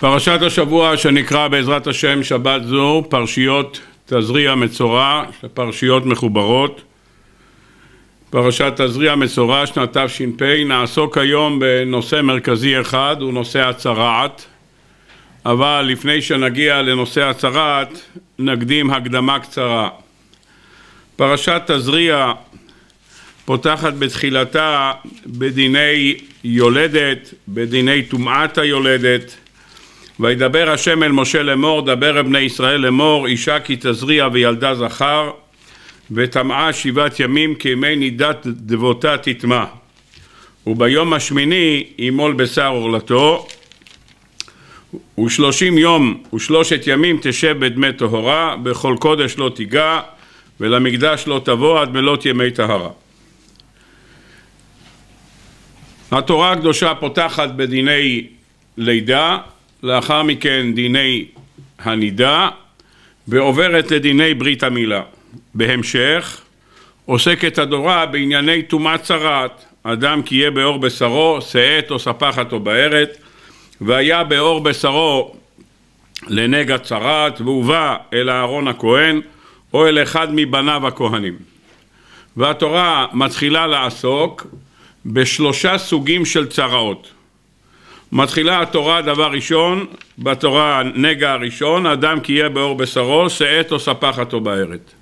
פרשת השבוע שנקרא בעזרת השם שבת זו פרשיות תזריע מצורע, פרשיות מחוברות. פרשת תזריע מצורע שנת תש"פ נעסוק היום בנושא מרכזי אחד הוא נושא הצרעת אבל לפני שנגיע לנושא הצרעת נקדים הקדמה קצרה. פרשת תזריע פותחת בתחילתה בדיני יולדת, בדיני טומאת היולדת וידבר השם אל משה לאמור, דבר אל בני ישראל לאמור, אישה כי תזריע וילדה זכר, וטמאה שבעת ימים ימי נידת דבותה תטמע. וביום השמיני ימול בשר עורלתו, ושלושים יום ושלושת ימים תשב בדמי טהרה, בכל קודש לא תיגע, ולמקדש לא תבוא עד מלאת ימי טהרה. התורה הקדושה פותחת בדיני לידה לאחר מכן דיני הנידה, ועוברת לדיני ברית המילה. בהמשך, עוסקת הדורה בענייני טומאת צרעת, אדם כי יהיה באור בשרו, שאת או ספחת או בארת, והיה באור בשרו לנגע צרעת, והובא אל אהרון הכהן, או אל אחד מבניו הכהנים. והתורה מתחילה לעסוק בשלושה סוגים של צרעות. מתחילה התורה דבר ראשון, בתורה הנגע הראשון, אדם כי יהיה באור בשרו, שאת או ספחת או בארת.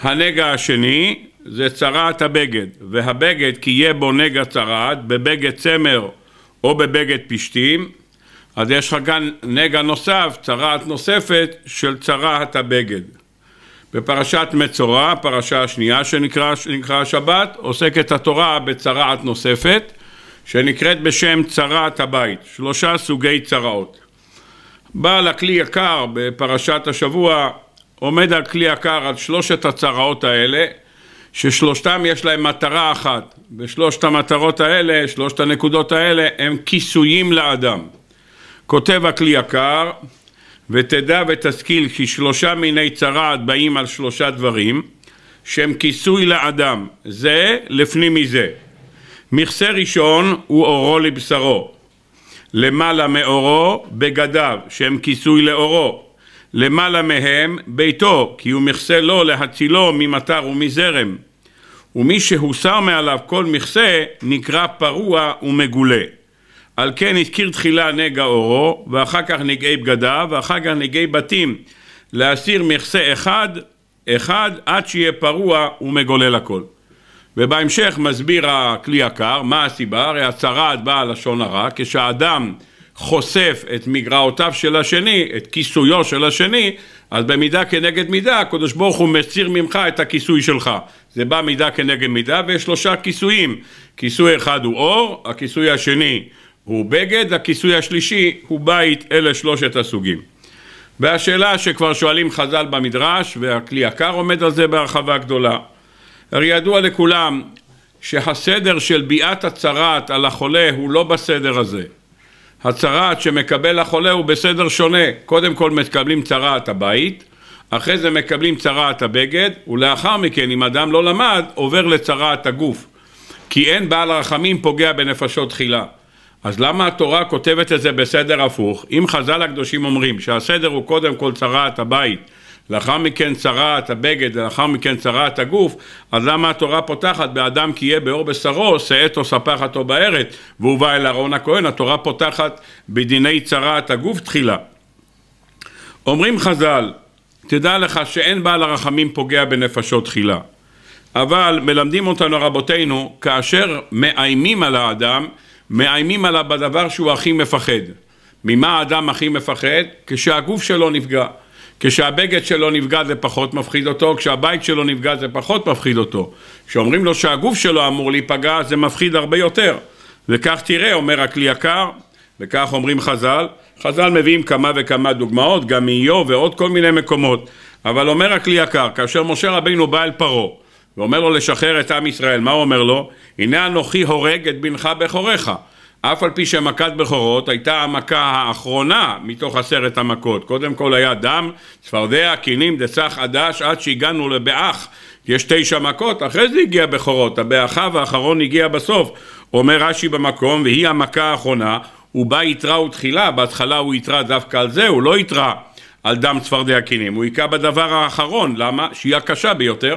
הנגע השני זה צרעת הבגד, והבגד כי יהיה בו נגע צרעת, בבגד צמר או בבגד פשתים, אז יש לך כאן נגע נוסף, צרעת נוספת של צרעת הבגד. בפרשת מצורע, הפרשה השנייה שנקרא, שנקרא השבת, עוסקת התורה בצרעת נוספת, שנקראת בשם צרעת הבית, שלושה סוגי צרעות. בעל הכלי יקר בפרשת השבוע עומד על כלי יקר על שלושת הצרעות האלה, ששלושתם יש להם מטרה אחת, ושלושת המטרות האלה, שלושת הנקודות האלה, הם כיסויים לאדם. כותב הכלי יקר, ותדע ותשכיל כי שלושה מיני צרעת באים על שלושה דברים, שהם כיסוי לאדם, זה לפנים מזה. מכסה ראשון הוא אורו לבשרו, למעלה מאורו בגדיו שהם כיסוי לאורו, למעלה מהם ביתו כי הוא מכסה לו להצילו ממטר ומזרם, ומי שהוסר מעליו כל מכסה נקרא פרוע ומגולה. על כן הזכיר תחילה נגע אורו, ואחר כך נגעי בגדיו, ואחר כך נגעי בתים, להסיר מכסה אחד, אחד, עד שיהיה פרוע ומגולל הכל. ובהמשך מסביר הכלי יקר מה הסיבה, הרי הצרעת באה לשון הרע, כשהאדם חושף את מגרעותיו של השני, את כיסויו של השני, אז במידה כנגד מידה, הקדוש ברוך הוא מסיר ממך את הכיסוי שלך. זה בא מידה כנגד מידה, ויש שלושה כיסויים. כיסוי אחד הוא אור, הכיסוי השני הוא בגד, הכיסוי השלישי הוא בית, אלה שלושת הסוגים. והשאלה שכבר שואלים חז"ל במדרש, והכלי יקר עומד על זה בהרחבה גדולה, הרי ידוע לכולם שהסדר של ביאת הצרעת על החולה הוא לא בסדר הזה. הצרעת שמקבל החולה הוא בסדר שונה. קודם כל מקבלים צרעת הבית, אחרי זה מקבלים צרעת הבגד, ולאחר מכן, אם אדם לא למד, עובר לצרעת הגוף. כי אין בעל רחמים פוגע בנפשות תחילה. אז למה התורה כותבת את זה בסדר הפוך? אם חז"ל הקדושים אומרים שהסדר הוא קודם כל צרעת הבית, לאחר מכן צרעת הבגד, לאחר מכן צרעת הגוף, אז למה התורה פותחת באדם כי יהיה באור בשרו, שאת או ספחת או בארת, והובא אל אהרון הכהן, התורה פותחת בדיני צרעת הגוף תחילה. אומרים חז"ל, תדע לך שאין בעל הרחמים פוגע בנפשות תחילה. אבל מלמדים אותנו רבותינו, כאשר מאיימים על האדם, מאיימים עליו בדבר שהוא הכי מפחד. ממה האדם הכי מפחד? כשהגוף שלו נפגע. כשהבגד שלו נפגע זה פחות מפחיד אותו, כשהבית שלו נפגע זה פחות מפחיד אותו. כשאומרים לו שהגוף שלו אמור להיפגע זה מפחיד הרבה יותר. וכך תראה, אומר הכלי יקר, וכך אומרים חז"ל. חז"ל מביאים כמה וכמה דוגמאות, גם מאיוב ועוד כל מיני מקומות. אבל אומר הכלי יקר, כאשר משה רבינו בא אל פרעה ואומר לו לשחרר את עם ישראל, מה הוא אומר לו? הנה אנוכי הורג את בנך בכורך. אף על פי שמכת בכורות הייתה המכה האחרונה מתוך עשרת המכות. קודם כל היה דם, צפרדע, קינים, דסח, עדש, עד שהגענו לבאח. יש תשע מכות, אחרי זה הגיע בכורות. הבאחיו האחרון הגיע בסוף. אומר רש"י במקום, והיא המכה האחרונה, הוא בא יתרה ותחילה. בהתחלה הוא יתרה דווקא על זה, הוא לא יתרה על דם צפרדע קינים. הוא היכה בדבר האחרון. למה? שהיא הקשה ביותר.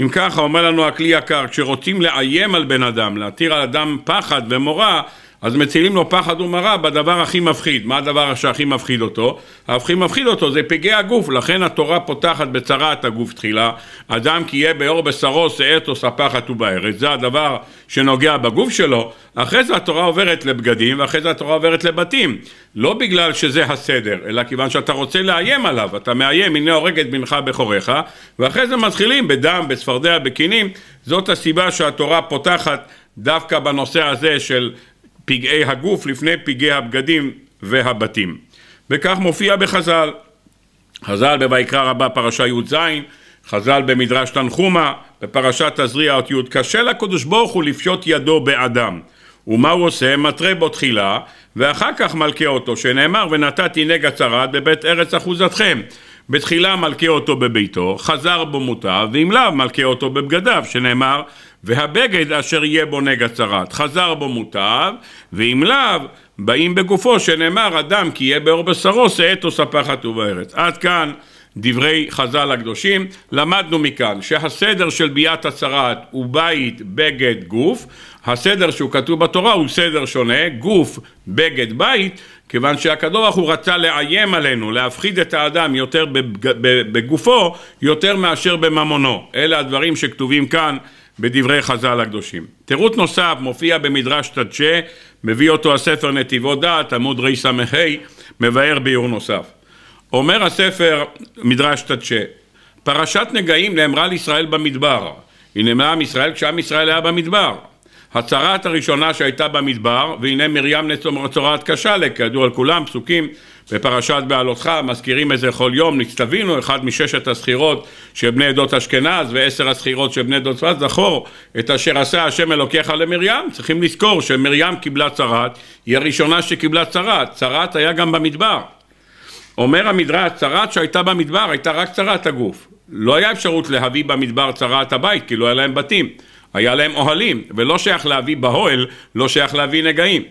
אם ככה, אומר לנו הכלי יקר, כשרוצים לאיים על בן אדם, להתיר על אדם פחד ומורא, אז מצילים לו פחד ומרה בדבר הכי מפחיד. מה הדבר שהכי מפחיד אותו? הכי מפחיד אותו זה פגעי הגוף, לכן התורה פותחת בצרעת הגוף תחילה. אדם כי יהיה בעור בשרו שאתוס הפחת ובארץ, זה הדבר שנוגע בגוף שלו. אחרי זה התורה עוברת לבגדים ואחרי זה התורה עוברת לבתים. לא בגלל שזה הסדר, אלא כיוון שאתה רוצה לאיים עליו, אתה מאיים, הנה הורגת בנך בכורך, ואחרי זה מתחילים בדם, בצפרדע, בכינים. זאת הסיבה שהתורה פותחת דווקא בנושא הזה של פגעי הגוף לפני פגעי הבגדים והבתים. וכך מופיע בחז"ל. חז"ל בויקרא רבה פרשה י"ז, חז"ל במדרש תנחומא, בפרשת תזריע אות י', קשה לקדוש ברוך הוא לפשוט ידו באדם. ומה הוא עושה? מטרה בו תחילה, ואחר כך מלכה אותו, שנאמר ונתתי נגע צרעת בבית ארץ אחוזתכם. בתחילה מלכה אותו בביתו, חזר בו מוטב, ואם לאו מלכה אותו בבגדיו, שנאמר והבגד אשר יהיה בו נגע צרת, חזר בו מוטב, ואם לאו, באים בגופו שנאמר אדם כי יהיה באור בשרו שאת או ובארץ. עד כאן דברי חז"ל הקדושים, למדנו מכאן שהסדר של ביאת הצרת הוא בית, בגד, גוף, הסדר שהוא כתוב בתורה הוא סדר שונה, גוף, בגד, בית, כיוון שהקדוש ברוך הוא רצה לאיים עלינו, להפחיד את האדם יותר בגופו, יותר מאשר בממונו. אלה הדברים שכתובים כאן בדברי חז"ל הקדושים. תירוץ נוסף מופיע במדרש תדשה, מביא אותו הספר נתיבות דעת, עמוד רס"ה, מבאר ביור נוסף. אומר הספר מדרש תדשה, פרשת נגעים נאמרה לישראל במדבר, היא נאמרה עם ישראל כשעם ישראל היה במדבר. הצהרת הראשונה שהייתה במדבר, והנה מרים נצורת קשה, כידוע לכולם, פסוקים בפרשת בעלותך מזכירים את זה כל יום, נצטווינו, אחד מששת הסחירות של בני עדות אשכנז ועשר הסחירות של בני עדות צפת, זכור את אשר עשה השם אלוקיך למרים, צריכים לזכור שמרים קיבלה צרת, היא הראשונה שקיבלה צרת, צרת היה גם במדבר. אומר המדרש, צרת שהייתה במדבר הייתה רק צרת הגוף, לא היה אפשרות להביא במדבר צרת הבית כי לא היה להם בתים, היה להם אוהלים, ולא שייך להביא באוהל, לא שייך להביא נגעים.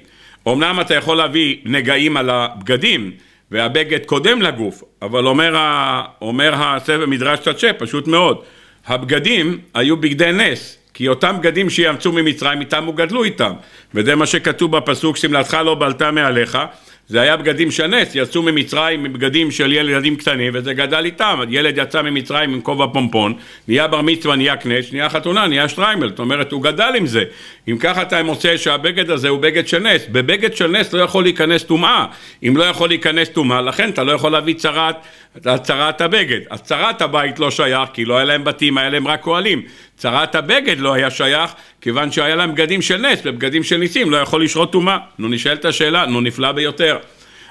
אמנם אתה יכול להביא נגעים על הבגדים, והבגד קודם לגוף, אבל אומר, ה... אומר הספר מדרש תצ'ה, פשוט מאוד, הבגדים היו בגדי נס, כי אותם בגדים שיאמצו ממצרים איתם הוא גדלו איתם, וזה מה שכתוב בפסוק, שמלתך לא בלטה מעליך, זה היה בגדים של נס, יצאו ממצרים עם בגדים של ילדים קטנים וזה גדל איתם, ילד יצא ממצרים עם כובע פומפון, נהיה בר מצווה, נהיה קנש, נהיה חתונה, נהיה שטריימל, זאת אומרת הוא גדל עם זה. אם ככה אתה מוצא שהבגד הזה הוא בגד של נס, בבגד של נס לא יכול להיכנס טומאה, אם לא יכול להיכנס טומאה, לכן אתה לא יכול להביא צרת, צרת הבגד. אז צרת הבית לא שייך כי לא היה להם בתים, היה להם רק אוהלים. צרת הבגד לא היה שייך, כיוון שהיה להם בגדים של נס, ובגדים של ניסים לא יכול לשרות טומאה. נו, נשאלת השאלה, נו, נפלא ביותר.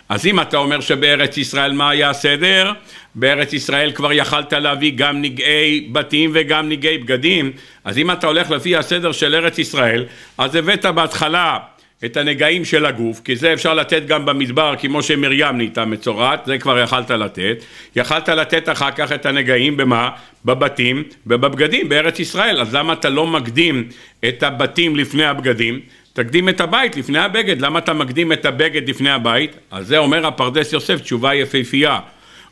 אז אם אתה אומר שבארץ ישראל מה היה הסדר, בארץ ישראל כבר יכלת להביא גם נגעי בתים וגם נגעי בגדים, אז אם אתה הולך לפי הסדר של ארץ ישראל, אז הבאת בהתחלה את הנגעים של הגוף, כי זה אפשר לתת גם במדבר, כמו שמרים נהייתה מצורעת, זה כבר יכלת לתת. יכלת לתת אחר כך את הנגעים במה? בבתים ובבגדים בארץ ישראל. אז למה אתה לא מקדים את הבתים לפני הבגדים? תקדים את הבית לפני הבגד. למה אתה מקדים את הבגד לפני הבית? אז זה אומר הפרדס יוסף, תשובה יפהפייה.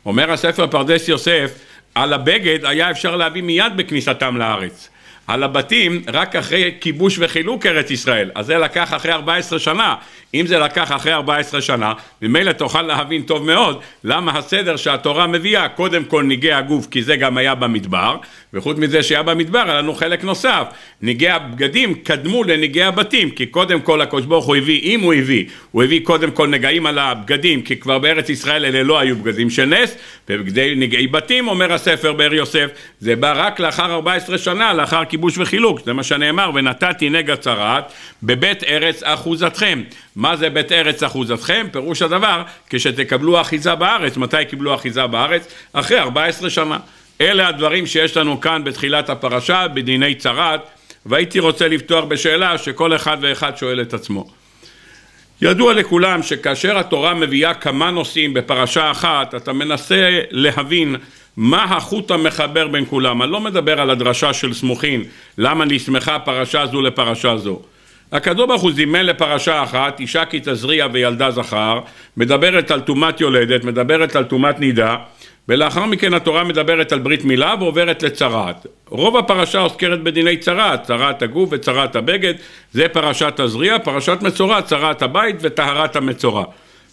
אומר הספר פרדס יוסף, על הבגד היה אפשר להביא מיד בכניסתם לארץ. על הבתים רק אחרי כיבוש וחילוק ארץ ישראל, אז זה לקח אחרי 14 שנה. אם זה לקח אחרי 14 שנה, ממילא תוכל להבין טוב מאוד למה הסדר שהתורה מביאה, קודם כל ניגע הגוף, כי זה גם היה במדבר, וחוץ מזה שהיה במדבר, היה לנו חלק נוסף. ניגי הבגדים קדמו לניגי הבתים, כי קודם כל הקדוש ברוך הוא הביא, אם הוא הביא, הוא הביא קודם כל נגעים על הבגדים, כי כבר בארץ ישראל אלה לא היו בגדים של נס, ובגדי נגעי בתים, אומר הספר באר יוסף, זה בא רק לאחר 14 שנה, לאחר כיבוש וחילוק, זה מה שנאמר, ונתתי נגע צרעת בבית ארץ אחוזתכם. מה זה בית ארץ אחוזתכם? פירוש הדבר, כשתקבלו אחיזה בארץ. מתי קיבלו אחיזה בארץ? אחרי 14 שנה. אלה הדברים שיש לנו כאן בתחילת הפרשה, בדיני צרעת, והייתי רוצה לפתוח בשאלה שכל אחד ואחד שואל את עצמו. ידוע לכולם שכאשר התורה מביאה כמה נושאים בפרשה אחת, אתה מנסה להבין מה החוט המחבר בין כולם? אני לא מדבר על הדרשה של סמוכין, למה נסמכה פרשה זו לפרשה זו. הקדוש ברוך הוא זימן לפרשה אחת, אישה כי תזריע וילדה זכר, מדברת על טומאת יולדת, מדברת על טומאת נידה, ולאחר מכן התורה מדברת על ברית מילה ועוברת לצרעת. רוב הפרשה עוסקרת בדיני צרעת, צרעת הגוף וצרעת הבגד, זה פרשת תזריע, פרשת מצורע, צרעת הבית וטהרת המצורע.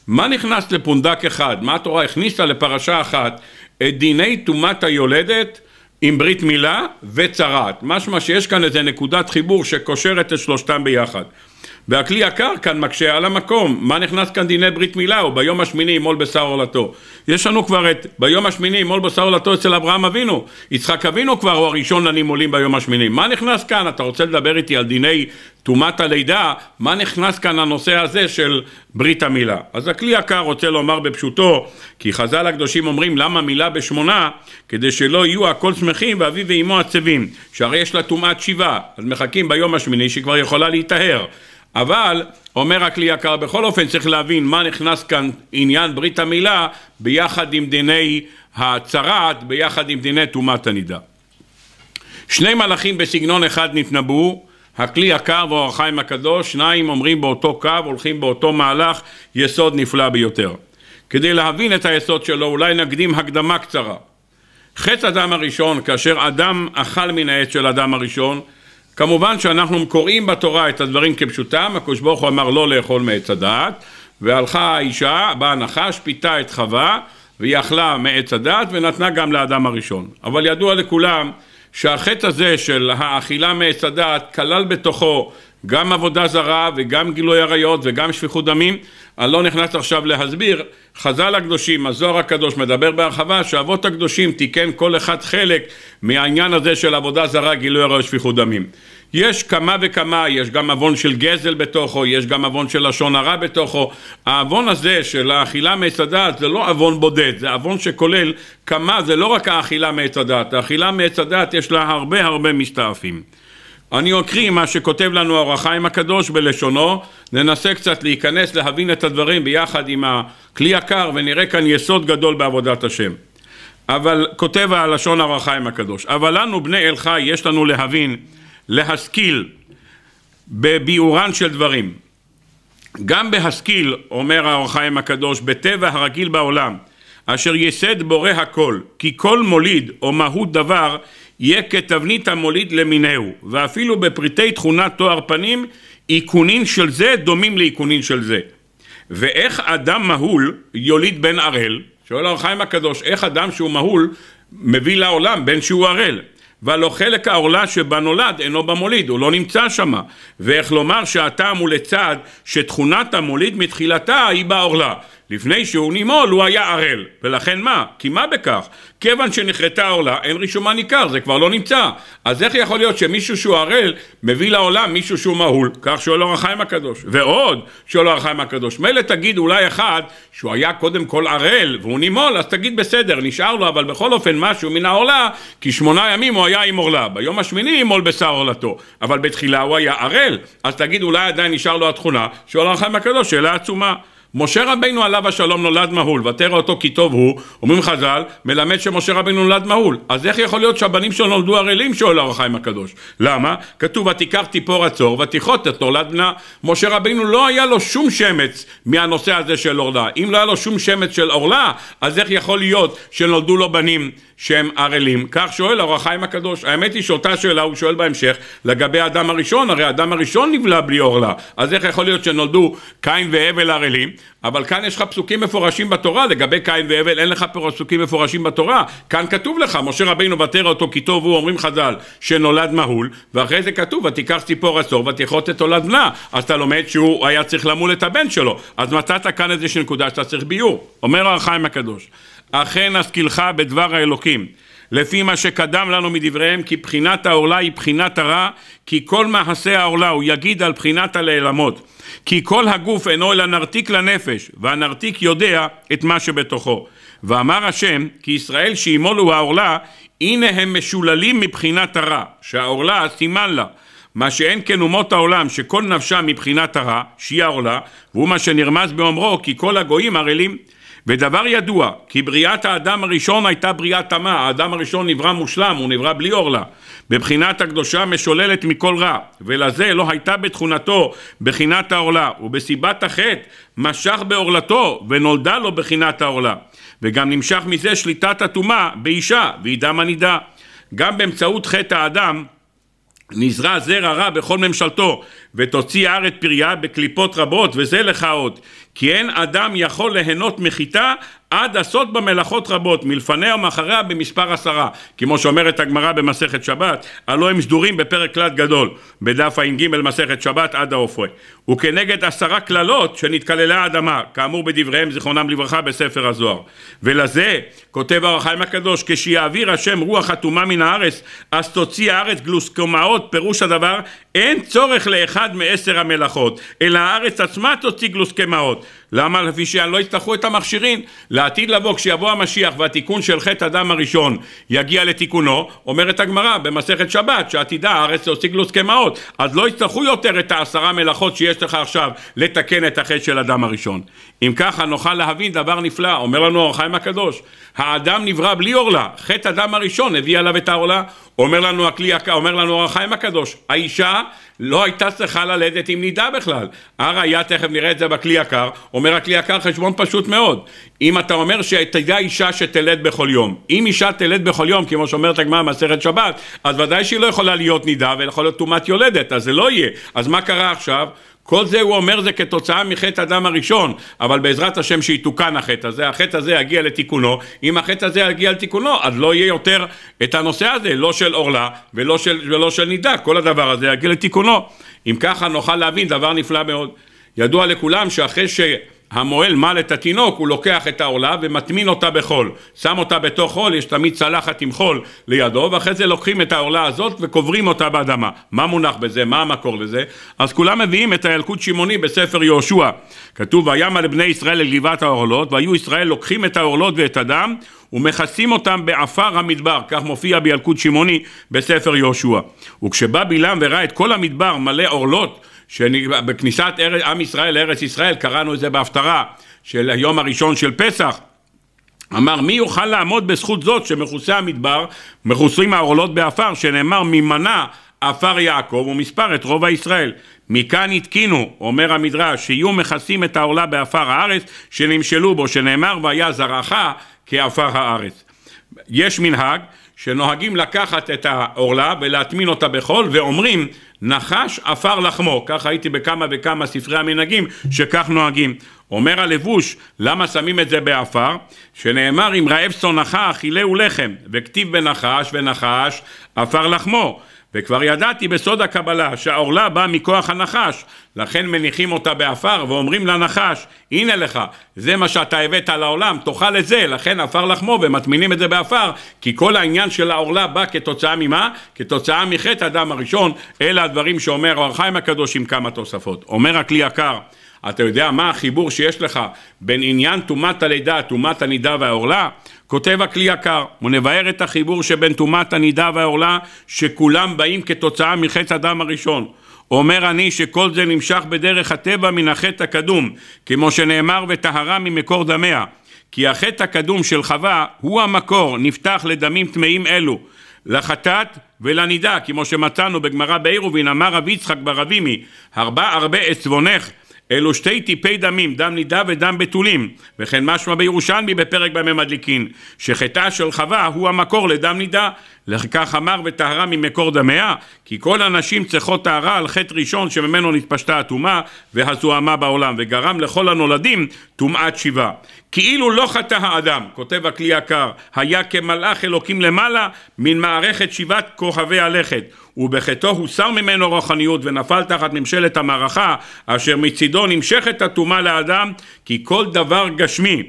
מה נכנס לפונדק אחד? מה התורה הכניסה לפרשה אחת את דיני טומאת היולדת עם ברית מילה וצרעת. משמע שיש כאן איזה נקודת חיבור שקושרת את שלושתם ביחד. והכלי יקר כאן מקשה על המקום, מה נכנס כאן דיני ברית מילה, או ביום השמיני ימול בשר עולתו. יש לנו כבר את ביום השמיני ימול בשר עולתו אצל אברהם אבינו, יצחק אבינו כבר הוא הראשון לנימולים ביום השמיני. מה נכנס כאן? אתה רוצה לדבר איתי על דיני טומאת הלידה, מה נכנס כאן הנושא הזה של ברית המילה? אז הכלי יקר רוצה לומר בפשוטו, כי חז"ל הקדושים אומרים למה מילה בשמונה, כדי שלא יהיו הכל שמחים ואבי ואמו עצבים, שהרי יש לה טומאת שבעה, אז מחכים ביום השמיני שהיא כבר יכולה להיטהר. אבל אומר הכלי יקר, בכל אופן צריך להבין מה נכנס כאן עניין ברית המילה ביחד עם דיני הצרעת, ביחד עם דיני טומאת הנידה. שני מלאכים בסגנון אחד נתנבאו, הכלי יקר והאור החיים הקדוש, שניים אומרים באותו קו, הולכים באותו מהלך, יסוד נפלא ביותר. כדי להבין את היסוד שלו אולי נקדים הקדמה קצרה. חטא אדם הראשון, כאשר אדם אכל מן העץ של אדם הראשון, כמובן שאנחנו קוראים בתורה את הדברים כפשוטם, הקדוש ברוך הוא אמר לא לאכול מעץ הדעת, והלכה האישה, באה נחש, פיתה את חווה, והיא אכלה מעץ הדעת ונתנה גם לאדם הראשון. אבל ידוע לכולם שהחטא הזה של האכילה מעץ הדעת כלל בתוכו גם עבודה זרה וגם גילוי עריות וגם שפיכות דמים, אני לא נכנס עכשיו להסביר, חז"ל הקדושים, הזוהר הקדוש מדבר בהרחבה שאבות הקדושים תיקן כל אחד חלק מהעניין הזה של עבודה זרה, גילוי עריות ושפיכות דמים. יש כמה וכמה, יש גם עוון של גזל בתוכו, יש גם עוון של לשון הרע בתוכו. העוון הזה של האכילה מעץ הדעת זה לא עוון בודד, זה עוון שכולל כמה, זה לא רק האכילה מעץ הדעת, האכילה מעץ הדעת יש לה הרבה הרבה מסתעפים. אני אקריא מה שכותב לנו האורחיים הקדוש בלשונו, ננסה קצת להיכנס, להבין את הדברים ביחד עם הכלי הקר ונראה כאן יסוד גדול בעבודת השם. אבל כותב הלשון האורחיים הקדוש, אבל לנו בני אל חי יש לנו להבין, להשכיל בביאורן של דברים. גם בהשכיל, אומר האורחיים הקדוש, בטבע הרגיל בעולם, אשר ייסד בורא הכל, כי כל מוליד או מהות דבר יהיה כתבנית המוליד למיניהו, ואפילו בפריטי תכונת תואר פנים, איכונין של זה דומים לאיכונין של זה. ואיך אדם מהול יוליד בן ערל? שואל הר חיים הקדוש, איך אדם שהוא מהול מביא לעולם בן שהוא ערל? והלא חלק העורלה שבה נולד אינו במוליד, הוא לא נמצא שמה. ואיך לומר שהטעם הוא לצד שתכונת המוליד מתחילתה היא בעורלה. לפני שהוא נימול הוא היה ערל, ולכן מה? כי מה בכך? כיוון שנכרתה העולה אין רישומה ניכר, זה כבר לא נמצא. אז איך יכול להיות שמישהו שהוא ערל מביא לעולם מישהו שהוא מהול? כך שואל אור החיים הקדוש. ועוד שואל אור החיים הקדוש. מילא תגיד אולי אחד שהוא היה קודם כל ערל והוא נימול, אז תגיד בסדר, נשאר לו אבל בכל אופן משהו מן העולה, כי שמונה ימים הוא היה עם עורלה. ביום השמיני ימול בשר עורלתו, אבל בתחילה הוא היה ערל, אז תגיד אולי עדיין נשאר לו התכונה, שואל אור החיים הקדוש, שאלה עצומה. משה רבינו עליו השלום נולד מהול, ותרא אותו כי טוב הוא, אומרים חז"ל, מלמד שמשה רבינו נולד מהול. אז איך יכול להיות שהבנים שלו נולדו ערלים? שואל אור החיים הקדוש. למה? כתוב, ותיקח ציפור הצור, ותיכות את נולד בנה. משה רבינו לא היה לו שום שמץ מהנושא הזה של עורלה. אם לא היה לו שום שמץ של עורלה, אז איך יכול להיות שנולדו לו בנים שהם ערלים? כך שואל אור החיים הקדוש. האמת היא שאותה שאלה הוא שואל בהמשך לגבי האדם הראשון, הרי האדם הראשון נבלע בלי עורלה. אז איך יכול להיות שנולדו קין והבל ערלים? אבל כאן יש לך פסוקים מפורשים בתורה, לגבי קין והבל אין לך פסוקים מפורשים בתורה, כאן כתוב לך, משה רבינו ותר אותו כי טוב הוא, אומרים חז"ל, שנולד מהול, ואחרי זה כתוב, ותיקח ציפור עשור ותכרות את עולד בנה, אז אתה לומד שהוא היה צריך למול את הבן שלו, אז מצאת כאן איזושהי נקודה שאתה צריך ביור, אומר הרחיים הקדוש, אכן השכילך בדבר האלוקים לפי מה שקדם לנו מדבריהם, כי בחינת העורלה היא בחינת הרע, כי כל מעשה העורלה הוא יגיד על בחינת הלעלמות. כי כל הגוף אינו אלא נרתיק לנפש, והנרתיק יודע את מה שבתוכו. ואמר השם, כי ישראל שימולו העורלה, הנה הם משוללים מבחינת הרע, שהעורלה סימן לה. מה שאין כן אומות העולם, שכל נפשם מבחינת הרע, שהיא העורלה, והוא מה שנרמז באומרו, כי כל הגויים ערלים. ודבר ידוע, כי בריאת האדם הראשון הייתה בריאת תמה, האדם הראשון נברא מושלם, הוא נברא בלי אורלה. בבחינת הקדושה משוללת מכל רע, ולזה לא הייתה בתכונתו בחינת העורלה, ובסיבת החטא משך בעורלתו, ונולדה לו בחינת העורלה. וגם נמשך מזה שליטת הטומאה באישה, וידע מה נידע. גם באמצעות חטא האדם נזרע זרע רע בכל ממשלתו, ותוציא הר פריה בקליפות רבות, וזה לך עוד. כי אין אדם יכול ליהנות מחיטה עד עשות בה מלאכות רבות, מלפניה ומאחריה במספר עשרה. כמו שאומרת הגמרא במסכת שבת, הלא הם שדורים בפרק כלת גדול, בדף ע"ג מסכת שבת עד העופרה. וכנגד עשרה קללות שנתקללה האדמה, כאמור בדבריהם זיכרונם לברכה בספר הזוהר. ולזה כותב הרחיים הקדוש, כשיעביר השם רוח אטומה מן הארץ, אז תוציא הארץ גלוסקומאות, פירוש הדבר, אין צורך לאחד אחד מעשר המלאכות, אלא הארץ עצמה תוציא גלוסקמאות. למה? לפי שלא יצטרכו את המכשירים. לעתיד לבוא, כשיבוא המשיח והתיקון של חטא הדם הראשון יגיע לתיקונו, אומרת הגמרא במסכת שבת, שעתידה הארץ להוסיג לו סכמאות, אז לא יצטרכו יותר את העשרה מלאכות שיש לך עכשיו לתקן את החטא של הדם הראשון. אם ככה נוכל להבין דבר נפלא, אומר לנו אור החיים הקדוש, האדם נברא בלי עורלה, חטא הדם הראשון הביא עליו את העורלה, אומר לנו אור החיים הקדוש, האישה לא הייתה צריכה ללדת עם נידה בכלל. הראיה, תכף נראה את זה בכלי יקר, אומר הכלי יקר חשבון פשוט מאוד. אם אתה אומר שתדע אישה שתלד בכל יום. אם אישה תלד בכל יום, כמו שאומרת הגמרא במסכת שבת, אז ודאי שהיא לא יכולה להיות נידה ויכול להיות טומאת יולדת, אז זה לא יהיה. אז מה קרה עכשיו? כל זה הוא אומר זה כתוצאה מחטא הדם הראשון, אבל בעזרת השם שיתוקן החטא הזה, החטא הזה יגיע לתיקונו, אם החטא הזה יגיע לתיקונו, אז לא יהיה יותר את הנושא הזה, לא של עורלה ולא של, ולא של נידה, כל הדבר הזה יגיע לתיקונו. אם ככה נוכל להבין דבר נפלא מאוד. ידוע לכולם שאחרי שהמוהל מל את התינוק, הוא לוקח את העולה ומטמין אותה בחול. שם אותה בתוך חול, יש תמיד צלחת עם חול לידו, ואחרי זה לוקחים את העולה הזאת וקוברים אותה באדמה. מה מונח בזה? מה המקור לזה? אז כולם מביאים את הילקוט שמעוני בספר יהושע. כתוב, ויאמר לבני ישראל לגבעת העורלות, והיו ישראל לוקחים את העורלות ואת הדם, ומכסים אותם בעפר המדבר, כך מופיע בילקוט שמעוני בספר יהושע. וכשבא בלעם וראה את כל המדבר מלא עורלות שבכניסת עם ישראל לארץ ישראל, קראנו את זה בהפטרה של היום הראשון של פסח, אמר מי יוכל לעמוד בזכות זאת שמכוסי המדבר, מכוסים העורלות בעפר, שנאמר ממנה עפר יעקב ומספר את רובע ישראל. מכאן התקינו, אומר המדרש, שיהיו מכסים את העורלה בעפר הארץ שנמשלו בו, שנאמר והיה זרעך כעפר הארץ. יש מנהג שנוהגים לקחת את העורלה ולהטמין אותה בחול ואומרים נחש עפר לחמו, כך הייתי בכמה וכמה ספרי המנהגים שכך נוהגים. אומר הלבוש למה שמים את זה בעפר? שנאמר אם רעב שונאך אכילהו לחם וכתיב בנחש ונחש עפר לחמו וכבר ידעתי בסוד הקבלה שהעורלה באה מכוח הנחש, לכן מניחים אותה באפר ואומרים לנחש, הנה לך, זה מה שאתה הבאת לעולם, תאכל את זה, לכן עפר לחמו ומטמינים את זה באפר, כי כל העניין של העורלה בא כתוצאה ממה? כתוצאה מחטא הדם הראשון, אלה הדברים שאומר אור החיים הקדוש עם כמה תוספות. אומר הכלי יקר, אתה יודע מה החיבור שיש לך בין עניין טומאת הלידה, טומאת הנידה והעורלה? כותב הכלי יקר, הוא את החיבור שבין טומאת הנידה והעורלה, שכולם באים כתוצאה מחטא הדם הראשון. אומר אני שכל זה נמשך בדרך הטבע מן החטא הקדום, כמו שנאמר וטהרה ממקור דמיה. כי החטא הקדום של חווה הוא המקור נפתח לדמים טמאים אלו, לחטאת ולנידה, כמו שמצאנו בגמרא בעירובין, אמר רב יצחק ברבימי, הרבה הרבה עצבונך אלו שתי טיפי דמים, דם נידה ודם בתולים, וכן משמע בירושלמי בפרק בימי מדליקין, שחטאה של חווה הוא המקור לדם נידה, לכך אמר וטהרה ממקור דמיה, כי כל הנשים צריכות טהרה על חטא ראשון שממנו נתפשטה הטומאה והזוהמה בעולם, וגרם לכל הנולדים טומאת שיבה. כאילו לא חטא האדם, כותב הכלי יקר, היה כמלאך אלוקים למעלה, מן מערכת שבעת כוכבי הלכת. ובחטאו הוסר ממנו רוחניות ונפל תחת ממשלת המערכה אשר מצידו נמשכת הטומאה לאדם כי כל דבר גשמי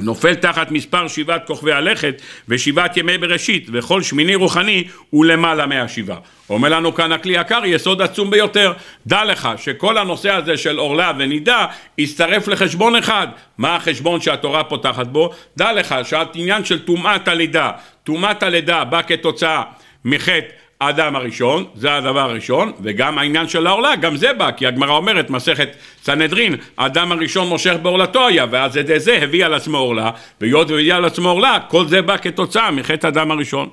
נופל תחת מספר שבעת כוכבי הלכת ושבעת ימי בראשית וכל שמיני רוחני הוא למעלה מהשבעה. אומר לנו כאן הכלי יקר יסוד עצום ביותר. דע לך שכל הנושא הזה של עורלה ונידה יצטרף לחשבון אחד. מה החשבון שהתורה פותחת בו? דע לך שהעניין של טומאת הלידה, טומאת הלידה בא כתוצאה מחטא האדם הראשון, זה הדבר הראשון, וגם העניין של העורלה, גם זה בא, כי הגמרא אומרת, מסכת סנהדרין, האדם הראשון מושך בעורלתו היה, ואז את זה זה הביא על עצמו עורלה, והיות והביא על עצמו עורלה, כל זה בא כתוצאה מחטא האדם הראשון.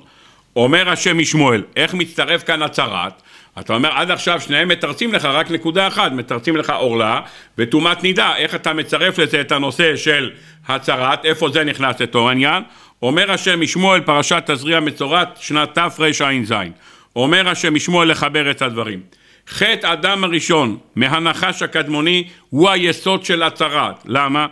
אומר השם משמואל, איך מצטרף כאן הצהרת? אתה אומר, עד עכשיו שניהם מתרצים לך רק נקודה אחת, מתרצים לך עורלה וטומאת נידה, איך אתה מצרף לזה את הנושא של הצהרת, איפה זה נכנס לתור העניין? אומר השם משמואל, פרשת תזריע מצורת, שנת תרע"ז. אומר השם ישמוע לחבר את הדברים. חטא אדם הראשון מהנחש הקדמוני הוא היסוד של הצהרת. למה?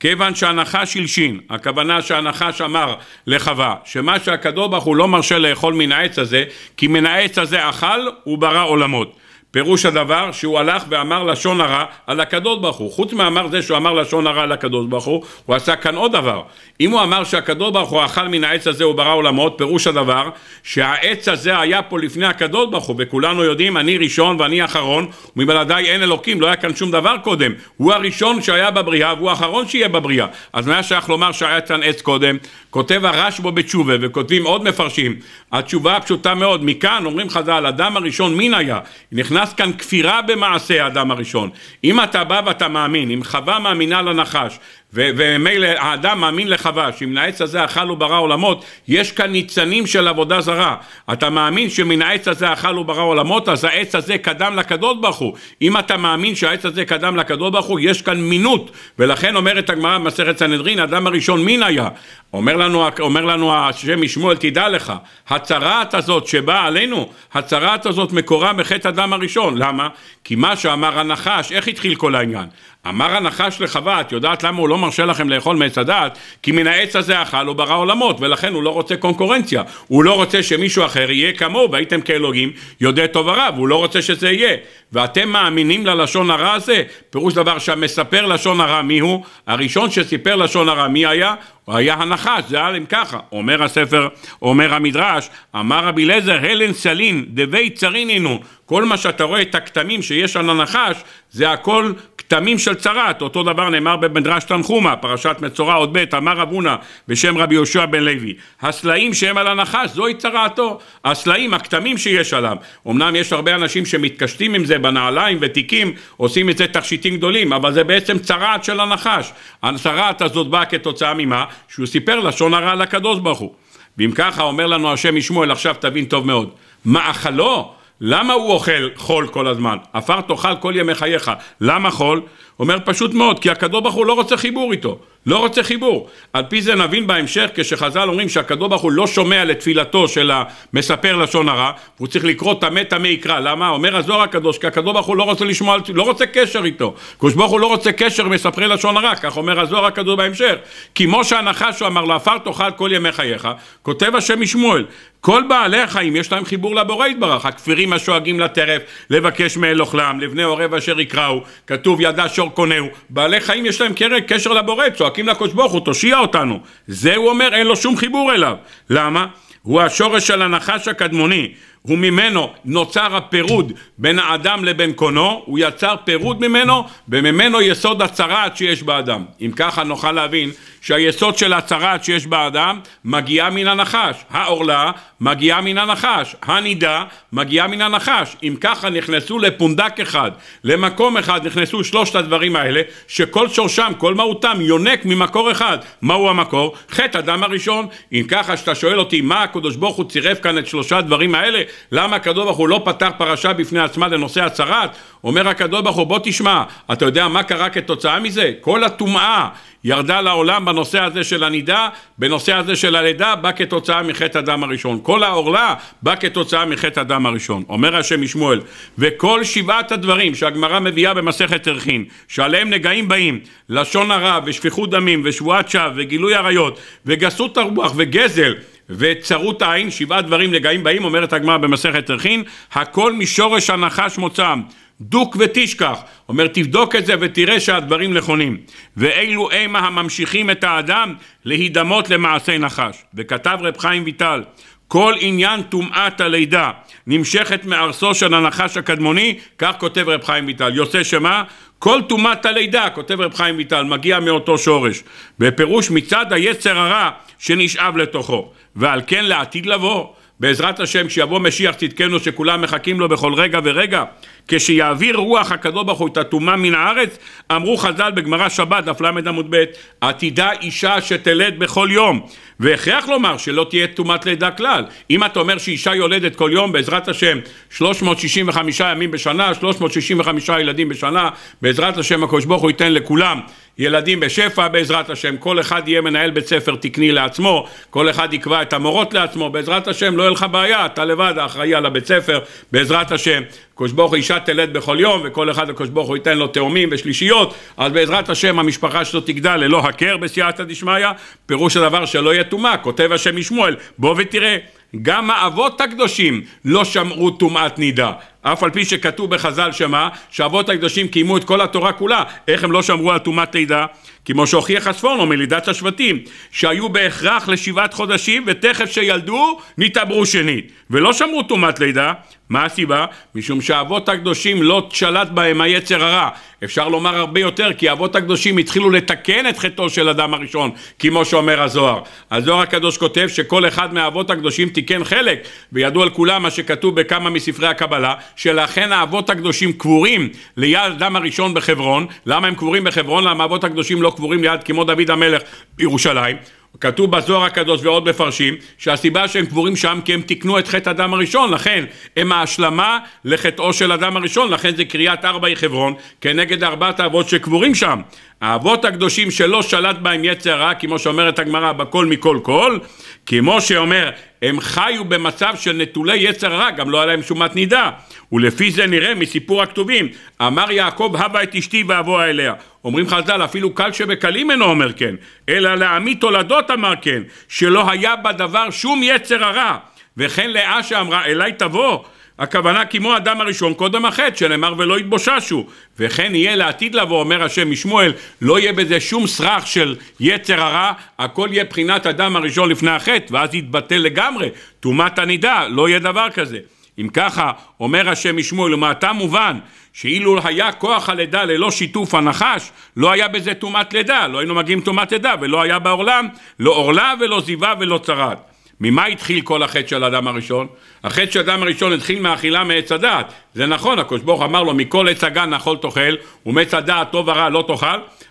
כיוון שהנחש הלשין, הכוונה שהנחש אמר לחווה, שמה שהקדוש ברוך הוא לא מרשה לאכול מן העץ הזה, כי מן העץ הזה אכל, וברא עולמות. פירוש הדבר שהוא הלך ואמר לשון הרע על הקדוש ברוך הוא. חוץ מאמר זה שהוא אמר לשון הרע על הקדוש ברוך הוא, הוא עשה כאן עוד דבר. אם הוא אמר שהקדוש ברוך הוא אכל מן העץ הזה וברא עולמות, פירוש הדבר שהעץ הזה היה פה לפני הקדוש ברוך הוא, וכולנו יודעים, אני ראשון ואני אחרון, ומבלעדיי אין אלוקים, לא היה כאן שום דבר קודם. הוא הראשון שהיה בבריאה והוא האחרון שיהיה בבריאה. אז מה שייך לומר שהיה כאן עץ קודם? כותב הרשב"א בתשובה, וכותבים עוד מפרשים. התשובה הפשוטה מאוד, מכאן אומרים חז"ל, אדם הראשון מין היה? נכנס נכנס כאן כפירה במעשה האדם הראשון. אם אתה בא ואתה מאמין, אם חווה מאמינה לנחש, ומילא האדם מאמין לחווה, שמן העץ הזה אכל וברא עולמות, יש כאן ניצנים של עבודה זרה. אתה מאמין שמן העץ הזה אכל וברא עולמות, אז העץ הזה קדם לקדוש ברוך הוא. אם אתה מאמין שהעץ הזה קדם לקדוש ברוך הוא, יש כאן מינות. ולכן אומרת הגמרא במסכת סנהדרין, האדם הראשון מין היה. אומר לנו, אומר לנו השם משמואל, תדע לך, הצרעת הזאת שבאה עלינו, הצרעת הזאת מקורה בחטא אדם הראשון. למה? כי מה שאמר הנחש, איך התחיל כל העניין? אמר הנחש לחווה, את יודעת למה הוא לא מרשה לכם לאכול מעץ הדעת? כי מן העץ הזה אכל הוא ברא עולמות, ולכן הוא לא רוצה קונקורנציה. הוא לא רוצה שמישהו אחר יהיה כמוהו, והייתם כאלוהים יודע טוב הרע, והוא לא רוצה שזה יהיה. ואתם מאמינים ללשון הרע הזה? פירוש דבר שהמספר לשון הרע מי הוא? הראשון שסיפר לשון הרע מי היה? הוא היה הנחש, זה היה אם ככה. אומר הספר, אומר המדרש, אמר רבי אליעזר, הלן סלין, דבי צרינינו. כל מה שאתה רואה את הכתמים שיש על הנחש, זה הכל כתמים של צרת, אותו דבר נאמר במדרש תנחומא, פרשת מצורע עוד ב', אמר רב הונא בשם רבי יהושע בן לוי, הסלעים שהם על הנחש, זוהי צרעתו, הסלעים, הכתמים שיש עליו. אמנם יש הרבה אנשים שמתקשטים עם זה בנעליים ותיקים, עושים את זה תכשיטים גדולים, אבל זה בעצם צרעת של הנחש. הצרעת הזאת באה כתוצאה ממה? שהוא סיפר לשון הרע לקדוש ברוך הוא. ואם ככה אומר לנו השם משמואל, עכשיו תבין טוב מאוד, מאכלו למה הוא אוכל חול כל הזמן? עפר תאכל כל ימי חייך. למה חול? אומר פשוט מאוד, כי הקדוש ברוך הוא לא רוצה חיבור איתו, לא רוצה חיבור. על פי זה נבין בהמשך, כשחז"ל אומרים שהקדוש ברוך הוא לא שומע לתפילתו של המספר לשון הרע, הוא צריך לקרוא טמא טמא יקרא, למה? אומר הזוהר הקדוש, כי הקדוש ברוך הוא לא רוצה לשמוע, לא רוצה קשר איתו. הקדוש ברוך הוא לא רוצה קשר מספרי לשון הרע, כך אומר הזוהר הקדוש בהמשך. כי משה הנחש הוא אמר לו, עפר תאכל כל ימי חייך, כותב השם משמואל, כל בעלי החיים יש להם חיבור לבורא יתברך, הכפירים השואגים לטרף, לבקש מאלוך לעם, לבני עורב אשר יקראו, כתוב ידע שור קונהו. בעלי חיים יש להם קרק, קשר לבורא, צועקים לקדוש ברוך הוא, תושיע אותנו. זה הוא אומר, אין לו שום חיבור אליו. למה? הוא השורש של הנחש הקדמוני. וממנו נוצר הפירוד בין האדם לבין קונו, הוא יצר פירוד ממנו וממנו יסוד הצרעת שיש באדם. אם ככה נוכל להבין שהיסוד של הצרעת שיש באדם מגיעה מן הנחש, העורלה מגיעה מן הנחש, הנידה מגיעה מן הנחש. אם ככה נכנסו לפונדק אחד, למקום אחד נכנסו שלושת הדברים האלה, שכל שורשם, כל מהותם יונק ממקור אחד. מהו המקור? חטא הדם הראשון. אם ככה כשאתה שואל אותי מה הקדוש ברוך הוא צירף כאן את שלושה הדברים האלה, למה הקדוש ברוך הוא לא פתח פרשה בפני עצמה לנושא הצהרת? אומר הקדוש ברוך הוא בוא תשמע, אתה יודע מה קרה כתוצאה מזה? כל הטומאה ירדה לעולם בנושא הזה של הנידה, בנושא הזה של הלידה, בא כתוצאה מחטא הדם הראשון. כל העורלה בא כתוצאה מחטא הדם הראשון. אומר השם משמואל, וכל שבעת הדברים שהגמרא מביאה במסכת ערכין, שעליהם נגעים באים, לשון הרע ושפיכות דמים ושבועת שווא וגילוי עריות וגסות הרוח וגזל וצרות עין, שבעה דברים לגאים באים, אומרת הגמרא במסכת תרחין, הכל משורש הנחש מוצאם. דוק ותשכח, אומר תבדוק את זה ותראה שהדברים נכונים. ואלו המה הממשיכים את האדם להידמות למעשי נחש. וכתב רב חיים ויטל, כל עניין טומאת הלידה נמשכת מארסו של הנחש הקדמוני, כך כותב רב חיים ויטל. יוצא שמה? כל טומאת הלידה, כותב רב חיים ויטל, מגיע מאותו שורש. בפירוש מצד היצר הרע שנשאב לתוכו. ועל כן לעתיד לבוא, בעזרת השם, כשיבוא משיח צדקנו שכולם מחכים לו בכל רגע ורגע, כשיעביר רוח הקדוש ברוך הוא את הטומאה מן הארץ, אמרו חז"ל בגמרא שבת, דף ל"ד עמוד ב', עתידה אישה שתלד בכל יום. והכרח לומר שלא תהיה טומאת לידה כלל. אם אתה אומר שאישה יולדת כל יום, בעזרת השם, 365 ימים בשנה, 365 ילדים בשנה, בעזרת השם הקדוש ברוך הוא ייתן לכולם ילדים בשפע בעזרת השם, כל אחד יהיה מנהל בית ספר תקני לעצמו, כל אחד יקבע את המורות לעצמו, בעזרת השם לא יהיה לך בעיה, אתה לבד האחראי על הבית ספר, בעזרת השם, קדוש ברוך הוא אישה תלד בכל יום וכל אחד הקדוש ברוך הוא ייתן לו תאומים ושלישיות, אז בעזרת השם המשפחה שלו תגדל ללא הכר בסייעתא דשמיא, פירוש הדבר שלא יהיה טומאה, כותב השם משמואל, בוא ותראה גם האבות הקדושים לא שמרו טומאת נידה. אף על פי שכתוב בחז"ל שמה, שאבות הקדושים קיימו את כל התורה כולה, איך הם לא שמרו על טומאת לידה? כמו שהוכיח הספורנו מלידת השבטים, שהיו בהכרח לשבעת חודשים ותכף שילדו נתעברו שנית, ולא שמרו טומאת לידה, מה הסיבה? משום שאבות הקדושים לא שלט בהם היצר הרע. אפשר לומר הרבה יותר, כי אבות הקדושים התחילו לתקן את חטאו של אדם הראשון, כמו שאומר הזוהר. הזוהר הקדוש כותב שכל אחד מהאבות הקדושים תיקן חלק, וידוע לכולם מה שכתוב בכמה מספרי הקבלה, שלכן האבות הקדושים קבורים ליד דם הראשון בחברון, למה הם קבורים בחברון? למה האבות הקדושים לא קבורים ליד כמו דוד המלך בירושלים? כתוב בזוהר הקדוש ועוד מפרשים שהסיבה שהם קבורים שם כי הם תיקנו את חטא הדם הראשון לכן הם ההשלמה לחטאו של הדם הראשון לכן זה קריאת ארבעי חברון כנגד ארבעת האבות שקבורים שם האבות הקדושים שלא שלט בהם יצר רע כמו שאומרת הגמרא בכל מכל כל כמו שאומר הם חיו במצב של נטולי יצר רע, גם לא היה להם שומת נידה. ולפי זה נראה מסיפור הכתובים, אמר יעקב הבה את אשתי ואבוה אליה. אומרים חז"ל, אפילו קל שבקלים אינו אומר כן, אלא לעמי תולדות אמר כן, שלא היה בדבר שום יצר הרע. וכן לאה שאמרה, אליי תבוא. הכוונה כמו אדם הראשון קודם החטא, שנאמר ולא יתבוששו וכן יהיה לעתיד לבוא, אומר השם משמואל, לא יהיה בזה שום סרח של יצר הרע, הכל יהיה בחינת אדם הראשון לפני החטא, ואז יתבטל לגמרי, טומאת הנידה, לא יהיה דבר כזה. אם ככה, אומר השם משמואל, ומעתה מובן, שאילו היה כוח הלידה ללא שיתוף הנחש, לא היה בזה טומאת לידה, לא היינו מגיעים טומאת לידה, ולא היה בעולם, לא עורלה ולא זיווה ולא צרעת. ממה התחיל כל החטא של האדם הראשון? החטא של האדם הראשון התחיל מאכילה מעץ הדעת. זה נכון, הקדוש ברוך אמר לו, מכל עץ הגן אכול תאכל, ומעץ הדעת טוב ורע לא תאכל,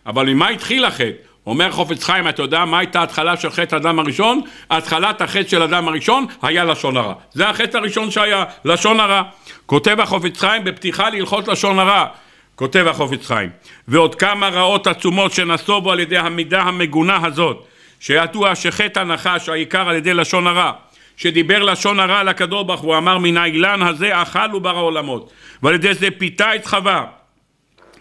אבל ממה התחיל החטא? אומר חופץ חיים, אתה יודע מה הייתה ההתחלה של חטא האדם הראשון? התחלת החטא של האדם הראשון היה לשון הרע. זה החטא הראשון שהיה, לשון הרע. כותב החופץ חיים בפתיחה להלכות לשון הרע. כותב החופץ חיים, ועוד כמה רעות עצומות שנסובו על ידי המידה המגונה הזאת. שידוע שחטא הנחש העיקר על ידי לשון הרע שדיבר לשון הרע על הקדוש ברוך הוא אמר מן האילן הזה אכל וברא העולמות ועל ידי זה פיתה את חווה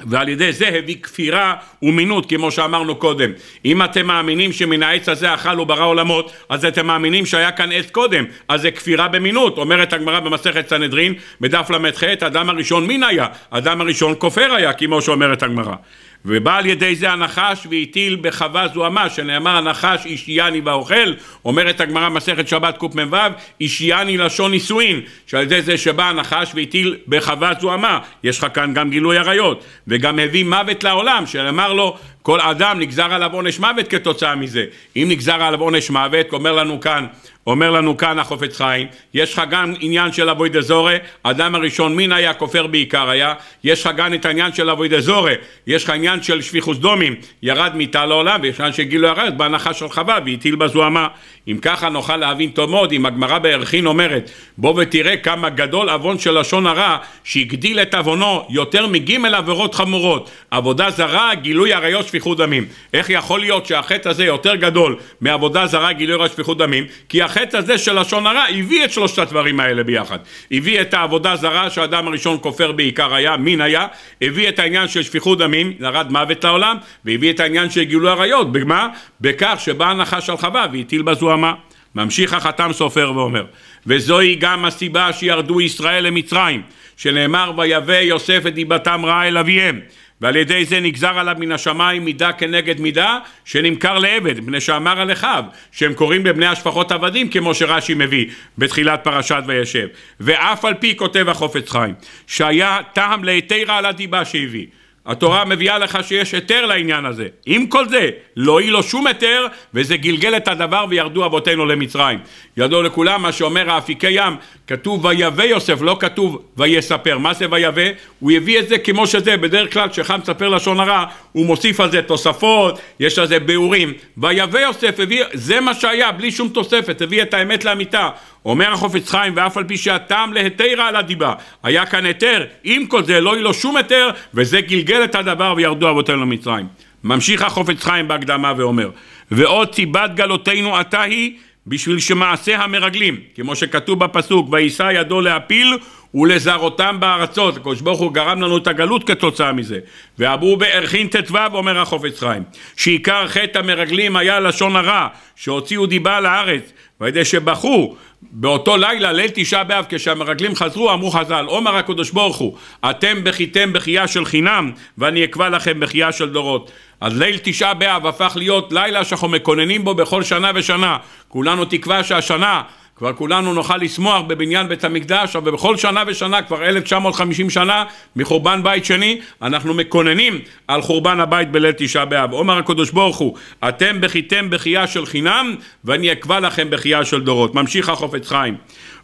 ועל ידי זה הביא כפירה ומינות כמו שאמרנו קודם אם אתם מאמינים שמן העץ הזה אכל וברא עולמות אז אתם מאמינים שהיה כאן עץ קודם אז זה כפירה במינות אומרת הגמרא במסכת סנהדרין בדף ל"ח אדם הראשון מין היה אדם הראשון כופר היה כמו שאומרת הגמרא ובא על ידי זה הנחש והטיל בחווה זוהמה, שנאמר הנחש אישיאני והאוכל, אומרת הגמרא מסכת שבת קמ"ו, אישיאני לשון נישואין, שעל ידי זה שבא הנחש והטיל בחווה זוהמה, יש לך כאן גם גילוי עריות, וגם הביא מוות לעולם, שנאמר לו כל אדם נגזר עליו עונש מוות כתוצאה מזה. אם נגזר עליו עונש מוות, אומר לנו כאן, אומר לנו כאן החופץ חיים, יש לך גם עניין של אבוי דזורי, אדם הראשון מין היה, כופר בעיקר היה, יש לך גם את העניין של אבוי דזורי, יש לך עניין של שפיכוס דומים, ירד מיתה לעולם, ויש עניין של גילוי הרת בהנחה של חווה, והטיל בזוהמה. אם ככה נוכל להבין טוב מאוד, אם הגמרא בערכין אומרת, בוא ותראה כמה גדול עוון של לשון הרע, שהגדיל את עוונו יותר מגימל עבירות חמורות, עבודה זרה, גילוי עריות שפיכות דמים. איך יכול להיות שהחטא הזה יותר גדול מעבודה זרה גילוי רע שפיכות דמים? כי החטא הזה של לשון הרע הביא את שלושת הדברים האלה ביחד. הביא את העבודה זרה שהאדם הראשון כופר בעיקר היה, מין היה, הביא את העניין של שפיכות דמים, ירד מוות לעולם, והביא את העניין של גילוי עריות, במה? בכך שבאה הנחש על חווה והטיל בזוהמה. ממשיך החתם סופר ואומר, וזוהי גם הסיבה שירדו ישראל למצרים, שנאמר ויבא יוסף את דיבתם רעה אל אביהם ועל ידי זה נגזר עליו מן השמיים מידה כנגד מידה שנמכר לעבד, מפני שאמר על אחיו שהם קוראים לבני השפחות עבדים כמו שרש"י מביא בתחילת פרשת וישב ואף על פי כותב החופץ חיים שהיה טעם ליתרה על הדיבה שהביא התורה מביאה לך שיש היתר לעניין הזה. עם כל זה, לא יהיה לו שום היתר, וזה גלגל את הדבר וירדו אבותינו למצרים. ידוע לכולם מה שאומר האפיקי ים, כתוב ויבא יוסף, לא כתוב ויספר. מה זה ויבא? הוא הביא את זה כמו שזה, בדרך כלל כשאחד מספר לשון הרע, הוא מוסיף על זה תוספות, יש על זה ביאורים. ויבא יוסף הביא, זה מה שהיה, בלי שום תוספת, הביא את האמת לאמיתה. אומר החופץ חיים, ואף על פי שהטעם להיתרה על הדיבה, היה כאן היתר, עם כל זה לא יהיה לו שום היתר, וזה גלגל את הדבר וירדו אבותינו למצרים. ממשיך החופץ חיים בהקדמה ואומר, ועוד סיבת גלותינו עתה היא בשביל שמעשי המרגלים, כמו שכתוב בפסוק, וישא ידו להפיל ולזרותם בארצות, הקדוש ברוך הוא גרם לנו את הגלות כתוצאה מזה, ואמרו בערכין ט"ו אומר החופץ חיים, שעיקר חטא המרגלים היה לשון הרע, שהוציאו דיבה לארץ, ועל ידי שבחו באותו לילה, ליל תשעה באב, כשהמרגלים חזרו, אמרו חז"ל, עומר הקדוש ברוך הוא, אתם בכיתם בכייה של חינם, ואני אקבע לכם בכייה של דורות. אז ליל תשעה באב הפך להיות לילה שאנחנו מקוננים בו בכל שנה ושנה. כולנו תקווה שהשנה כבר כולנו נוכל לשמוח בבניין בית המקדש, אבל בכל שנה ושנה, כבר 1950 שנה מחורבן בית שני, אנחנו מקוננים על חורבן הבית בליל תשעה באב. אומר הקדוש ברוך הוא, אתם בכיתם בכייה של חינם, ואני אקבע לכם בכייה של דורות. ממשיך החופץ חיים.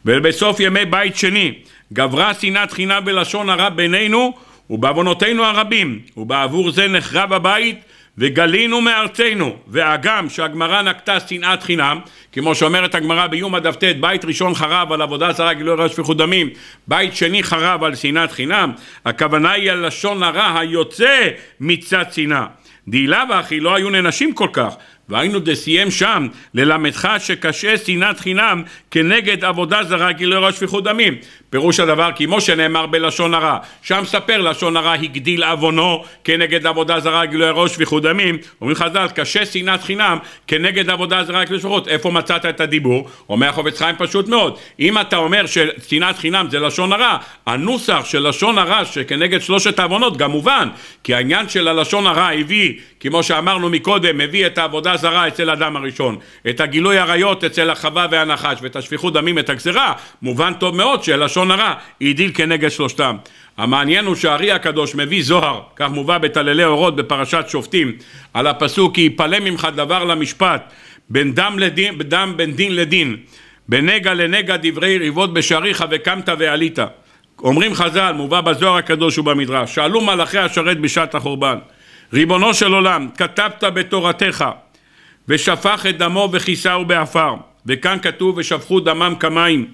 ובסוף ימי בית שני, גברה שנאת חינם ולשון הרע בינינו, ובעוונותינו הרבים, ובעבור זה נחרב הבית וגלינו מארצנו, והגם שהגמרא נקטה שנאת חינם, כמו שאומרת הגמרא ביומא דף ט, בית ראשון חרב על עבודה זרה גילוי רע שפיכות דמים, בית שני חרב על שנאת חינם, הכוונה היא על לשון הרע היוצא מצד שנאה. דהילה ואחי לא היו ננשים כל כך, והיינו דסיים שם ללמדך שקשה שנאת חינם כנגד עבודה זרה כי לא גילוי שפיכות דמים. פירוש הדבר כמו שנאמר בלשון הרע, שם ספר לשון הרע הגדיל עוונו כנגד עבודה זרה כי לא ראש שפיכות דמים. אומרים חז"ל קשה שנאת חינם כנגד עבודה זרה כי לא שפיכות. איפה מצאת את הדיבור? אומר חובץ חיים פשוט מאוד. אם אתה אומר ששנאת חינם זה לשון הרע, הנוסח של לשון הרע שכנגד שלושת העוונות גם מובן כי העניין של הלשון הרע הביא כמו שאמרנו מקודם, מביא את העבודה זרה אצל אדם הראשון, את הגילוי עריות אצל החווה והנחש, ואת השפיכות דמים את הגזרה, מובן טוב מאוד שלשון הרע הדיל כנגד שלושתם. המעניין הוא שהארי הקדוש מביא זוהר, כך מובא בטללי אורות בפרשת שופטים, על הפסוק כי יפלא ממך דבר למשפט, בין דם, לדין, דם בין דין לדין, בין נגע לנגע דברי ריבות בשעריך וקמת ועלית. אומרים חז"ל, מובא בזוהר הקדוש ובמדרש, שאלו מלאכי השרת בשעת החורבן, ריבונו של עולם, כתבת בתורתך ושפך את דמו וכיסהו בעפר, וכאן כתוב ושפכו דמם כמים.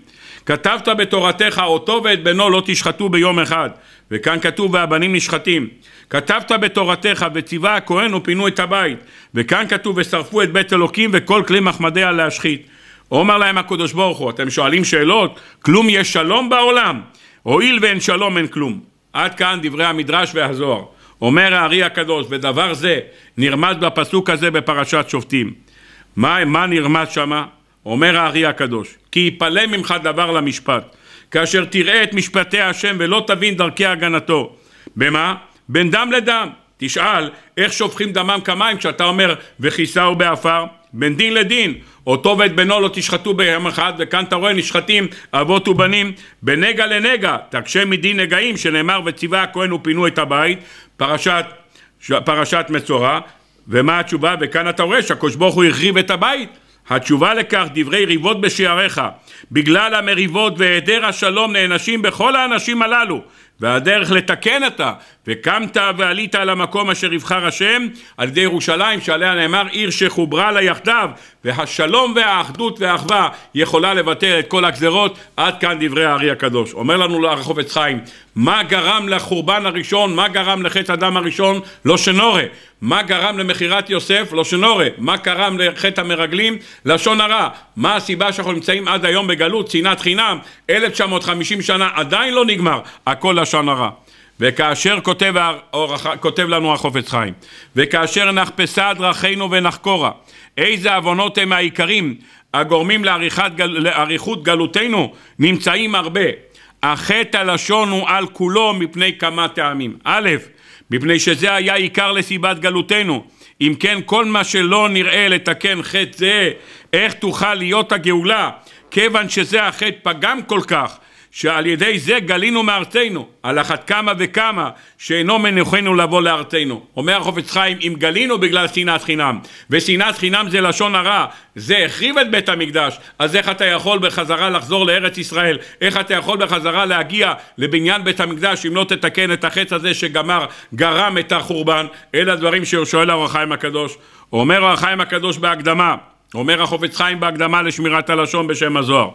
כתבת בתורתך אותו ואת בנו לא תשחטו ביום אחד, וכאן כתוב והבנים נשחטים. כתבת בתורתך וציווה הכהן ופינו את הבית, וכאן כתוב ושרפו את בית אלוקים וכל כלי מחמדיה להשחית. אומר להם הקדוש ברוך הוא, אתם שואלים שאלות? כלום יש שלום בעולם? הואיל ואין שלום אין כלום. עד כאן דברי המדרש והזוהר. אומר הארי הקדוש, ודבר זה נרמז בפסוק הזה בפרשת שופטים. מה, מה נרמז שמה? אומר הארי הקדוש, כי יפלא ממך דבר למשפט, כאשר תראה את משפטי השם ולא תבין דרכי הגנתו. במה? בין דם לדם. תשאל, איך שופכים דמם כמים כשאתה אומר וכיסהו בעפר? בין דין לדין, אותו ואת בנו לא תשחטו ביום אחד, וכאן אתה רואה נשחטים אבות ובנים, בנגע לנגע, תקשה מדין נגעים, שנאמר וציווה הכהן ופינו את הבית, פרשת, פרשת מצורע, ומה התשובה? וכאן אתה רואה שהקדוש ברוך הוא החריב את הבית, התשובה לכך דברי ריבות בשעריך, בגלל המריבות והיעדר השלום נענשים בכל האנשים הללו והדרך לתקן אתה, וקמת ועלית על המקום אשר יבחר השם, על ידי ירושלים שעליה נאמר עיר שחוברה לה יחדיו, והשלום והאחדות והאחווה יכולה לבטל את כל הגזרות, עד כאן דברי הארי הקדוש. אומר לנו הרחוב עץ חיים, מה גרם לחורבן הראשון, מה גרם לחטא הדם הראשון, לא שנורא, מה גרם למכירת יוסף, לא שנורא, מה גרם לחטא המרגלים, לשון הרע, מה הסיבה שאנחנו נמצאים עד היום בגלות, צנעת חינם, 1950 שנה, עדיין לא נגמר, הכל לשון הרע. וכאשר כותב, כותב לנו החופץ חיים, וכאשר נחפשה דרכינו ונחקורה, איזה עוונות הם העיקרים הגורמים לאריכות גל, גלותנו, נמצאים הרבה. החטא הלשון הוא על כולו מפני כמה טעמים. א', מפני שזה היה עיקר לסיבת גלותנו. אם כן, כל מה שלא נראה לתקן חטא זה, איך תוכל להיות הגאולה? כיוון שזה החטא פגם כל כך, שעל ידי זה גלינו מארצנו, על אחת כמה וכמה שאינו מנוחנו לבוא לארצנו. אומר החופץ חיים, אם גלינו בגלל שנאת חינם, ושנאת חינם זה לשון הרע, זה החריב את בית המקדש, אז איך אתה יכול בחזרה לחזור לארץ ישראל? איך אתה יכול בחזרה להגיע לבניין בית המקדש אם לא תתקן את החץ הזה שגמר, גרם את החורבן? אלה הדברים ששואל האור החיים הקדוש. אומר האור החיים הקדוש בהקדמה, אומר החופץ חיים בהקדמה לשמירת הלשון בשם הזוהר.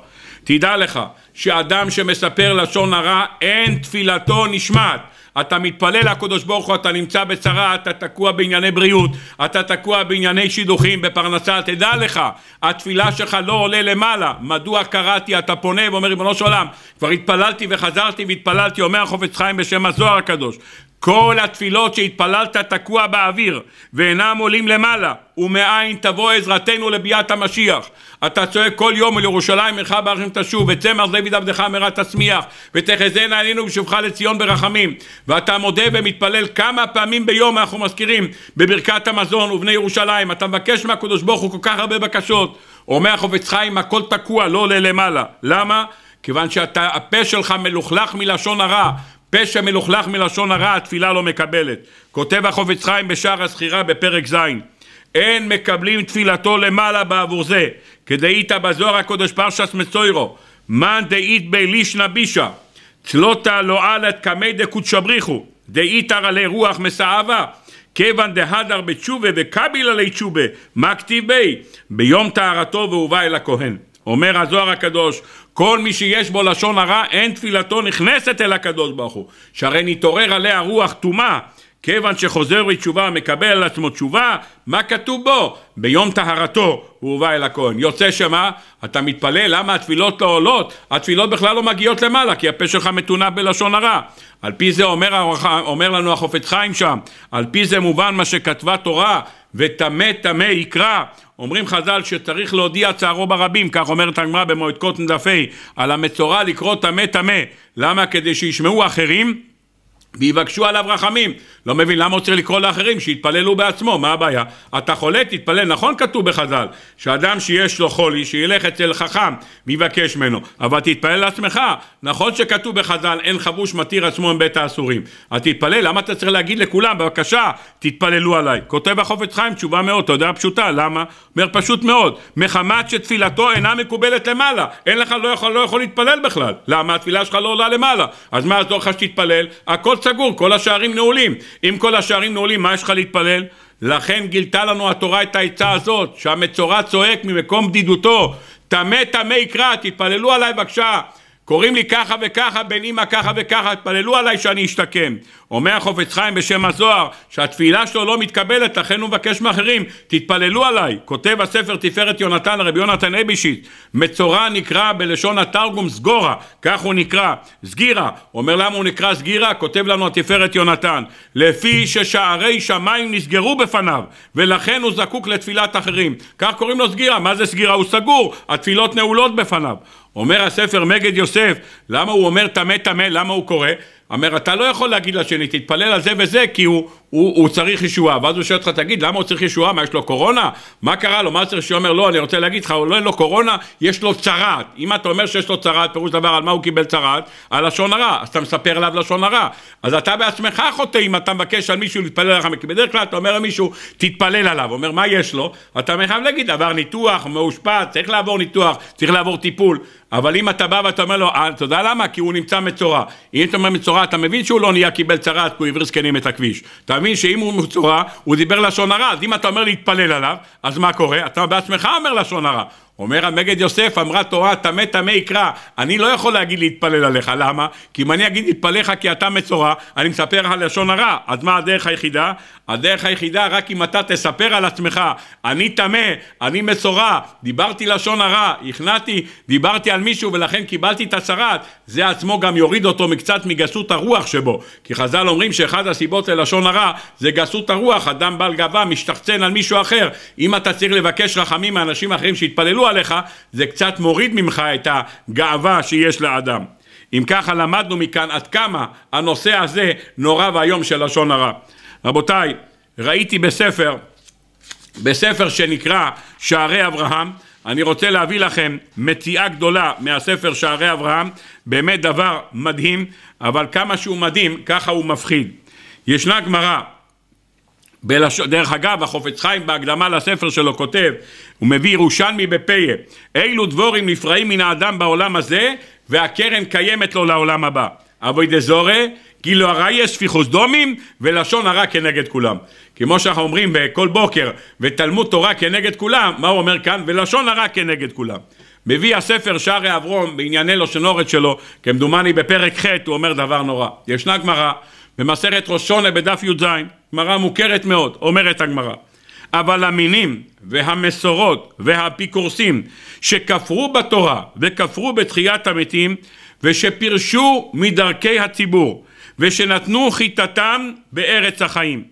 תדע לך שאדם שמספר לשון הרע אין תפילתו נשמעת אתה מתפלל לקדוש ברוך הוא, אתה נמצא בצרה, אתה תקוע בענייני בריאות, אתה תקוע בענייני שידוכים, בפרנסה, תדע לך, התפילה שלך לא עולה למעלה. מדוע קראתי, אתה פונה ואומר, ריבונו של עולם, כבר התפללתי וחזרתי והתפללתי, אומר החופץ חיים בשם הזוהר הקדוש. כל התפילות שהתפללת תקוע באוויר ואינם עולים למעלה ומאין תבוא עזרתנו לביאת המשיח אתה צועק כל יום על ירושלים, עירך בערים תשוב, את דוד עבדך אמרה תצמיח ותחזינה עלינו בשובך לציון ברחמים. ואתה מודה ומתפלל כמה פעמים ביום אנחנו מזכירים בברכת המזון ובני ירושלים. אתה מבקש מהקדוש ברוך הוא כל כך הרבה בקשות. אומר החופץ חיים, הכל תקוע, לא עולה למעלה. למה? כיוון שהפה שלך מלוכלך מלשון הרע, פשע מלוכלך מלשון הרע, התפילה לא מקבלת. כותב החופץ חיים בשער הזכירה בפרק ז', אין מקבלים תפילתו למעלה בעבור זה, כדאית בזוהר הקודש פרשס מסוירו, מאן דאית בלישנא בישא, לא לועלת קמי דקודשא בריחו, דאית רלי רוח מסאבה, כיוון דהדר בתשובה וקביל עלי תשובה, מה כתיב בי? ביום טהרתו והובא אל הכהן. אומר הזוהר הקדוש, כל מי שיש בו לשון הרע, אין תפילתו נכנסת אל הקדוש ברוך הוא, שהרי נתעורר עליה רוח טומאה, כיוון שחוזר בתשובה מקבל על עצמו תשובה, מה כתוב בו? ביום טהרתו הוא הובא אל הכהן. יוצא שמה? אתה מתפלא למה התפילות לא עולות? התפילות בכלל לא מגיעות למעלה, כי הפה שלך מתונה בלשון הרע. על פי זה אומר, אומר לנו החופץ חיים שם, על פי זה מובן מה שכתבה תורה, וטמא טמא יקרא. אומרים חז"ל שצריך להודיע צערו ברבים, כך אומרת הגמרא במועד קוטן דף על המצורע לקרוא טמא טמא. למה? כדי שישמעו אחרים ויבקשו עליו רחמים. לא מבין למה הוא צריך לקרוא לאחרים, שיתפללו בעצמו, מה הבעיה? אתה חולה, תתפלל. נכון כתוב בחז"ל, שאדם שיש לו חולי, שילך אצל חכם ויבקש ממנו, אבל תתפלל לעצמך. נכון שכתוב בחז"ל, אין חבוש מתיר עצמו מבית האסורים. אז תתפלל, למה אתה צריך להגיד לכולם, בבקשה, תתפללו עליי. כותב החופץ חיים תשובה מאוד, אתה יודע פשוטה, למה? אומר פשוט מאוד, מחמת שתפילתו אינה מקובלת למעלה, אין לך, לא יכול, לא יכול להתפלל בכלל. למה? התפילה שלך לא עולה למעלה. אז מה יעזור סגור, כל השערים נעולים. אם כל השערים נעולים, מה יש לך להתפלל? לכן גילתה לנו התורה את העצה הזאת, שהמצורע צועק ממקום בדידותו, טמא טמא יקרא, תתפללו עליי בבקשה. קוראים לי ככה וככה, בן אימא ככה וככה, התפללו עליי שאני אשתקם. אומר חופץ חיים בשם הזוהר, שהתפילה שלו לא מתקבלת, לכן הוא מבקש מאחרים, תתפללו עליי. כותב הספר תפארת יונתן, הרבי יונתן אבישיץ, מצורע נקרא בלשון התרגום סגורה, כך הוא נקרא, סגירה. אומר למה הוא נקרא סגירה? כותב לנו התפארת יונתן, לפי ששערי שמיים נסגרו בפניו, ולכן הוא זקוק לתפילת אחרים. כך קוראים לו סגירה, מה זה סגירה? הוא סגור, התפילות נעולות בפניו. אומר הספר מגד יוסף, למה הוא אומר טמא טמא, למה הוא קורא? אומר, אתה לא יכול להגיד לשני, תתפלל על זה וזה, כי הוא, הוא, הוא צריך ישועה, ואז הוא שואל אותך, תגיד, למה הוא צריך ישועה? מה, יש לו קורונה? מה קרה לו? מה צריך שהוא אומר, לא, אני רוצה להגיד לך, הוא לא אין לו קורונה, יש לו צרעת. אם אתה אומר שיש לו צרעת, פירוש דבר, על מה הוא קיבל צרעת? על לשון הרע. אז אתה מספר עליו לשון הרע. אז אתה בעצמך חוטא אם אתה מבקש על מישהו להתפלל עליך, כי בדרך כלל אתה אומר למישהו, תתפלל עליו. אומר, מה יש לו? אתה מחייב להגיד, עבר ניתוח, מאושפט, צריך לעבור ניתוח, צריך לעבור טיפול. אבל אם אתה בא ואתה אומר לו, אה, אתה יודע למה? כי הוא נמצא מצורע. אם אתה אומר מצורע, אתה מבין שהוא לא נהיה קיבל צרעת, כי הוא העביר זקנים את הכביש. אתה תבין שאם הוא מצורע, הוא דיבר לשון הרע, אז אם אתה אומר להתפלל עליו, אז מה קורה? אתה בעצמך אומר לשון הרע. אומר המגד יוסף, אמרה תורה, טמא טמא יקרא. אני לא יכול להגיד להתפלל עליך, למה? כי אם אני אגיד להתפלל כי אתה מצורע, אני מספר לך לשון הרע. אז מה הדרך היחידה? הדרך היחידה, רק אם אתה תספר על עצמך, אני טמא, אני מצורע, דיברתי לשון הרע, הכנעתי, דיברתי על מישהו ולכן קיבלתי את הצרת, זה עצמו גם יוריד אותו מקצת מגסות הרוח שבו. כי חז"ל אומרים שאחד הסיבות ללשון הרע זה גסות הרוח, אדם בעל גאווה משתחצן על מישהו אחר. אם אתה צריך לבקש רחמים מאנשים אחרים שיתפללו עליך, זה קצת מוריד ממך את הגאווה שיש לאדם. אם ככה למדנו מכאן עד כמה הנושא הזה נורא ואיום של לשון הרע. רבותיי, ראיתי בספר, בספר שנקרא שערי אברהם, אני רוצה להביא לכם מציאה גדולה מהספר שערי אברהם, באמת דבר מדהים, אבל כמה שהוא מדהים, ככה הוא מפחיד. ישנה גמרא, בלש... דרך אגב, החופץ חיים בהקדמה לספר שלו כותב הוא מביא ירושלמי בפיה, אילו דבורים נפרעים מן האדם בעולם הזה, והקרן קיימת לו לעולם הבא. אבוי דזורי, כאילו לא הרע יש פיחוס דומים, ולשון הרע כנגד כולם. כמו שאנחנו אומרים כל בוקר, ותלמוד תורה כנגד כולם, מה הוא אומר כאן? ולשון הרע כנגד כולם. מביא הספר שערי אברום בענייני לשונורת שלו, כמדומני בפרק ח' הוא אומר דבר נורא. ישנה גמרא במסכת ראשונה בדף י"ז, גמרא מוכרת מאוד, אומרת הגמרא. אבל המינים והמסורות והאפיקורסים שכפרו בתורה וכפרו בתחיית המתים ושפירשו מדרכי הציבור ושנתנו חיטתם בארץ החיים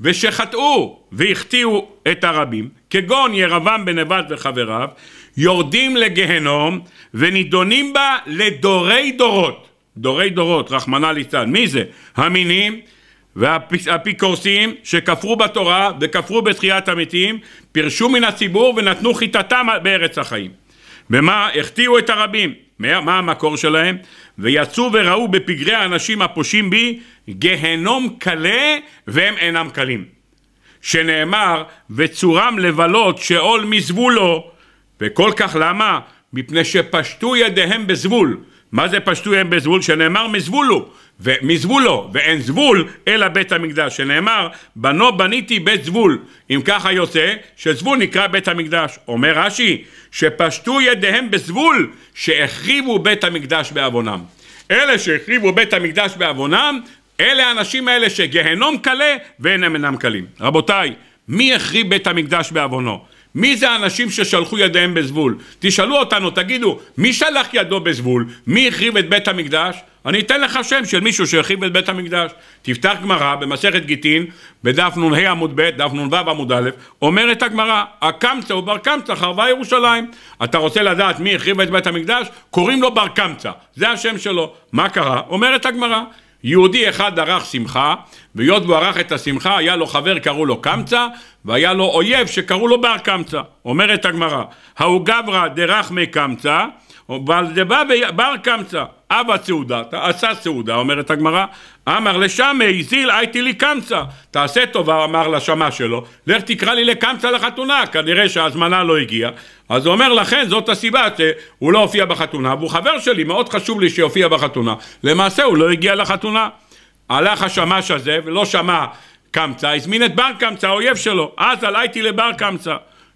ושחטאו והחטיאו את הרבים כגון ירבעם בן נבט וחבריו יורדים לגיהנום ונידונים בה לדורי דורות דורי דורות רחמנא ליצן מי זה? המינים והאפיקורסים שכפרו בתורה וכפרו בתחיית המתים פירשו מן הציבור ונתנו חיטתם בארץ החיים. ומה החטיאו את הרבים? מה המקור שלהם? ויצאו וראו בפגרי האנשים הפושעים בי גהנום קלה והם אינם קלים. שנאמר וצורם לבלות שאול מזבולו וכל כך למה? מפני שפשטו ידיהם בזבול. מה זה פשטו ידיהם בזבול? שנאמר מזבולו ומזבולו, ואין זבול, אלא בית המקדש, שנאמר, בנו בניתי בית זבול. אם ככה יוצא, שזבול נקרא בית המקדש. אומר רש"י, שפשטו ידיהם בזבול, שהחריבו בית המקדש בעוונם. אלה שהחריבו בית המקדש בעוונם, אלה האנשים האלה שגיהנום קלה הם אינם קלים. רבותיי, מי החריב בית המקדש בעוונו? מי זה האנשים ששלחו ידיהם בזבול? תשאלו אותנו, תגידו, מי שלח ידו בזבול? מי החריב את בית המקדש? אני אתן לך שם של מישהו שהחריב את בית המקדש. תפתח גמרא במסכת גיטין, בדף נ"ה עמוד ב', דף נ"ו עמוד א', אומרת הגמרא, הקמצא הוא בר קמצא, חרבה ירושלים. אתה רוצה לדעת מי החריב את בית המקדש? קוראים לו בר קמצא, זה השם שלו. מה קרה? אומרת הגמרא, יהודי אחד ערך שמחה, והיות והוא ערך את השמחה, היה לו חבר, קראו לו קמצא, והיה לו אויב שקראו לו בר קמצא. אומרת הגמרא, ההוא גברא דרחמי קמצא, אבל דבא בר קמצא, אבא סעודתא, עשה סעודה, אומרת הגמרא, אמר לשמי, הזיל הייתי לי קמצא. תעשה טובה, אמר לשמה שלו, לך תקרא לי לקמצא לחתונה, כנראה שההזמנה לא הגיעה. אז הוא אומר, לכן זאת הסיבה שהוא לא הופיע בחתונה, והוא חבר שלי, מאוד חשוב לי שיופיע בחתונה. למעשה הוא לא הגיע לחתונה. הלך השמש הזה ולא שמע קמצא, הזמין את בר קמצא, האויב שלו. אז עליתי לבר קמצא.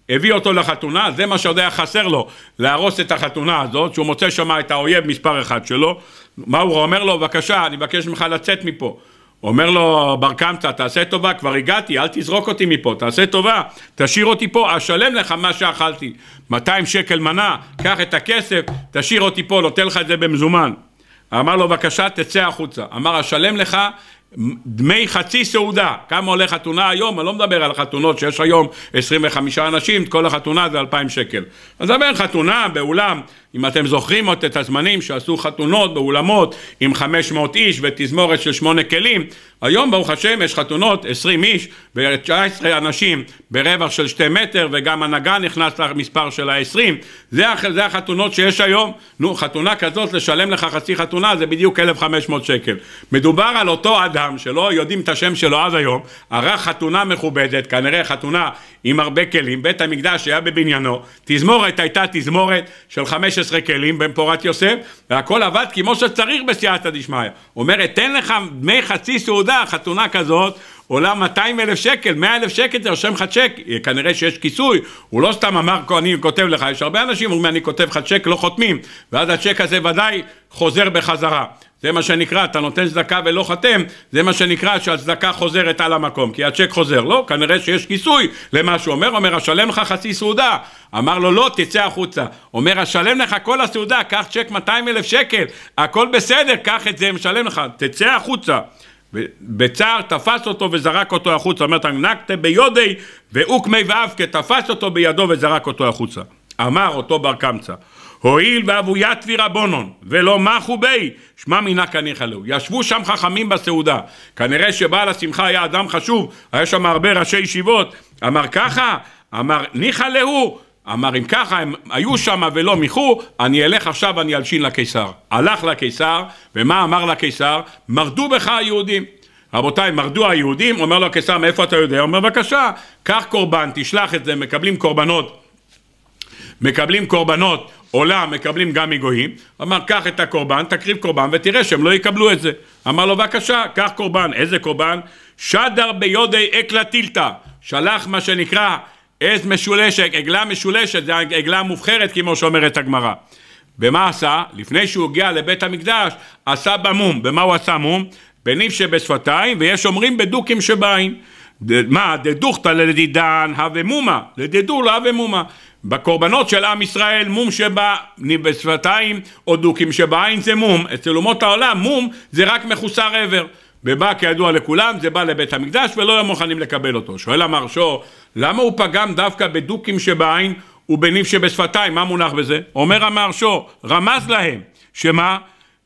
הביא אותו לחתונה, זה מה שעוד היה חסר לו, להרוס את החתונה הזאת, שהוא מוצא שם את האויב מספר אחד שלו. מה הוא אומר לו? בבקשה, אני מבקש ממך לצאת מפה. אומר לו בר קמצא, תעשה טובה, כבר הגעתי, אל תזרוק אותי מפה, תעשה טובה, תשאיר אותי פה, אשלם לך מה שאכלתי. 200 שקל מנה, קח את הכסף, תשאיר אותי פה, נותן לך את זה במזומן. אמר לו, בבקשה, תצא החוצה. אמר, אשלם לך דמי חצי סעודה. כמה עולה חתונה היום? אני לא מדבר על חתונות שיש היום 25 אנשים, כל החתונה זה 2,000 שקל. אז אמר חתונה באולם אם אתם זוכרים עוד את הזמנים שעשו חתונות באולמות עם 500 איש ותזמורת של שמונה כלים, היום ברוך השם יש חתונות 20 איש ו-19 אנשים ברווח של שתי מטר וגם הנהגה נכנס למספר של ה-20, זה, זה החתונות שיש היום, נו חתונה כזאת לשלם לך חצי חתונה זה בדיוק 1,500 שקל. מדובר על אותו אדם שלא יודעים את השם שלו עד היום, ערך חתונה מכובדת, כנראה חתונה עם הרבה כלים, בית המקדש היה בבניינו, תזמורת הייתה תזמורת של 15 12 כלים במפורת יוסף, והכל עבד כמו שצריך בסייעתא דשמיא. אומר, אתן לך דמי חצי סעודה, חתונה כזאת, עולה 200 אלף שקל, 100 אלף שקל, זה רושם לך צ'ק, כנראה שיש כיסוי, הוא לא סתם אמר, אני כותב לך, יש הרבה אנשים אומרים, אני כותב לך צ'ק, לא חותמים, ואז הצ'ק הזה ודאי חוזר בחזרה. זה מה שנקרא, אתה נותן צדקה ולא חתם, זה מה שנקרא שהצדקה חוזרת על המקום, כי הצ'ק חוזר. לא, כנראה שיש כיסוי למה שהוא אומר, אומר, אשלם לך חצי סעודה. אמר לו, לא, תצא החוצה. אומר, אשלם לך כל הסעודה, קח צ'ק 200 אלף שקל, הכל בסדר, קח את זה, משלם לך, תצא החוצה. בצער תפס אותו וזרק אותו החוצה, אומרת, נקטה ביודי ואוקמי ואבקה, תפס אותו בידו וזרק אותו החוצה. אמר אותו בר קמצא. הואיל ואבו יתבי רבונון, ולא מחו בי, שמע מינה קניחא להו. ישבו שם חכמים בסעודה. כנראה שבעל השמחה היה אדם חשוב, היה שם הרבה ראשי ישיבות. אמר ככה, אמר ניחא להו, אמר אם ככה, הם היו שם ולא מיחו, אני אלך עכשיו, אני אלשין לקיסר. הלך לקיסר, ומה אמר לקיסר? מרדו בך היהודים. רבותיי, מרדו היהודים, אומר לו הקיסר, מאיפה אתה יודע? אומר, בבקשה, קח קורבן, תשלח את זה, מקבלים קורבנות. מקבלים קורבנות עולה מקבלים גם מגויים, אמר קח את הקורבן, תקריב קורבן ותראה שהם לא יקבלו את זה. אמר לו בבקשה, קח קורבן, איזה קורבן? שדר ביודי אקלה טילתא, שלח מה שנקרא עז משולשת, עגלה משולשת, זה עגלה מובחרת כמו שאומרת הגמרא. ומה עשה? לפני שהוא הגיע לבית המקדש, עשה במום. במה הוא עשה מום? בניף שבשפתיים, ויש אומרים בדוקים שבעין. מה, דדוכתא לדידן הווה מומה, לדדור לא הווה מומה. בקורבנות של עם ישראל מום בשפתיים, או דוקים שבעין זה מום. אצל אומות העולם מום זה רק מחוסר עבר. ובא כידוע לכולם, זה בא לבית המקדש ולא היו מוכנים לקבל אותו. שואל המרשו, למה הוא פגם דווקא בדוקים שבעין ובניב שבשפתיים? מה מונח בזה? אומר המרשו, רמז להם, שמה?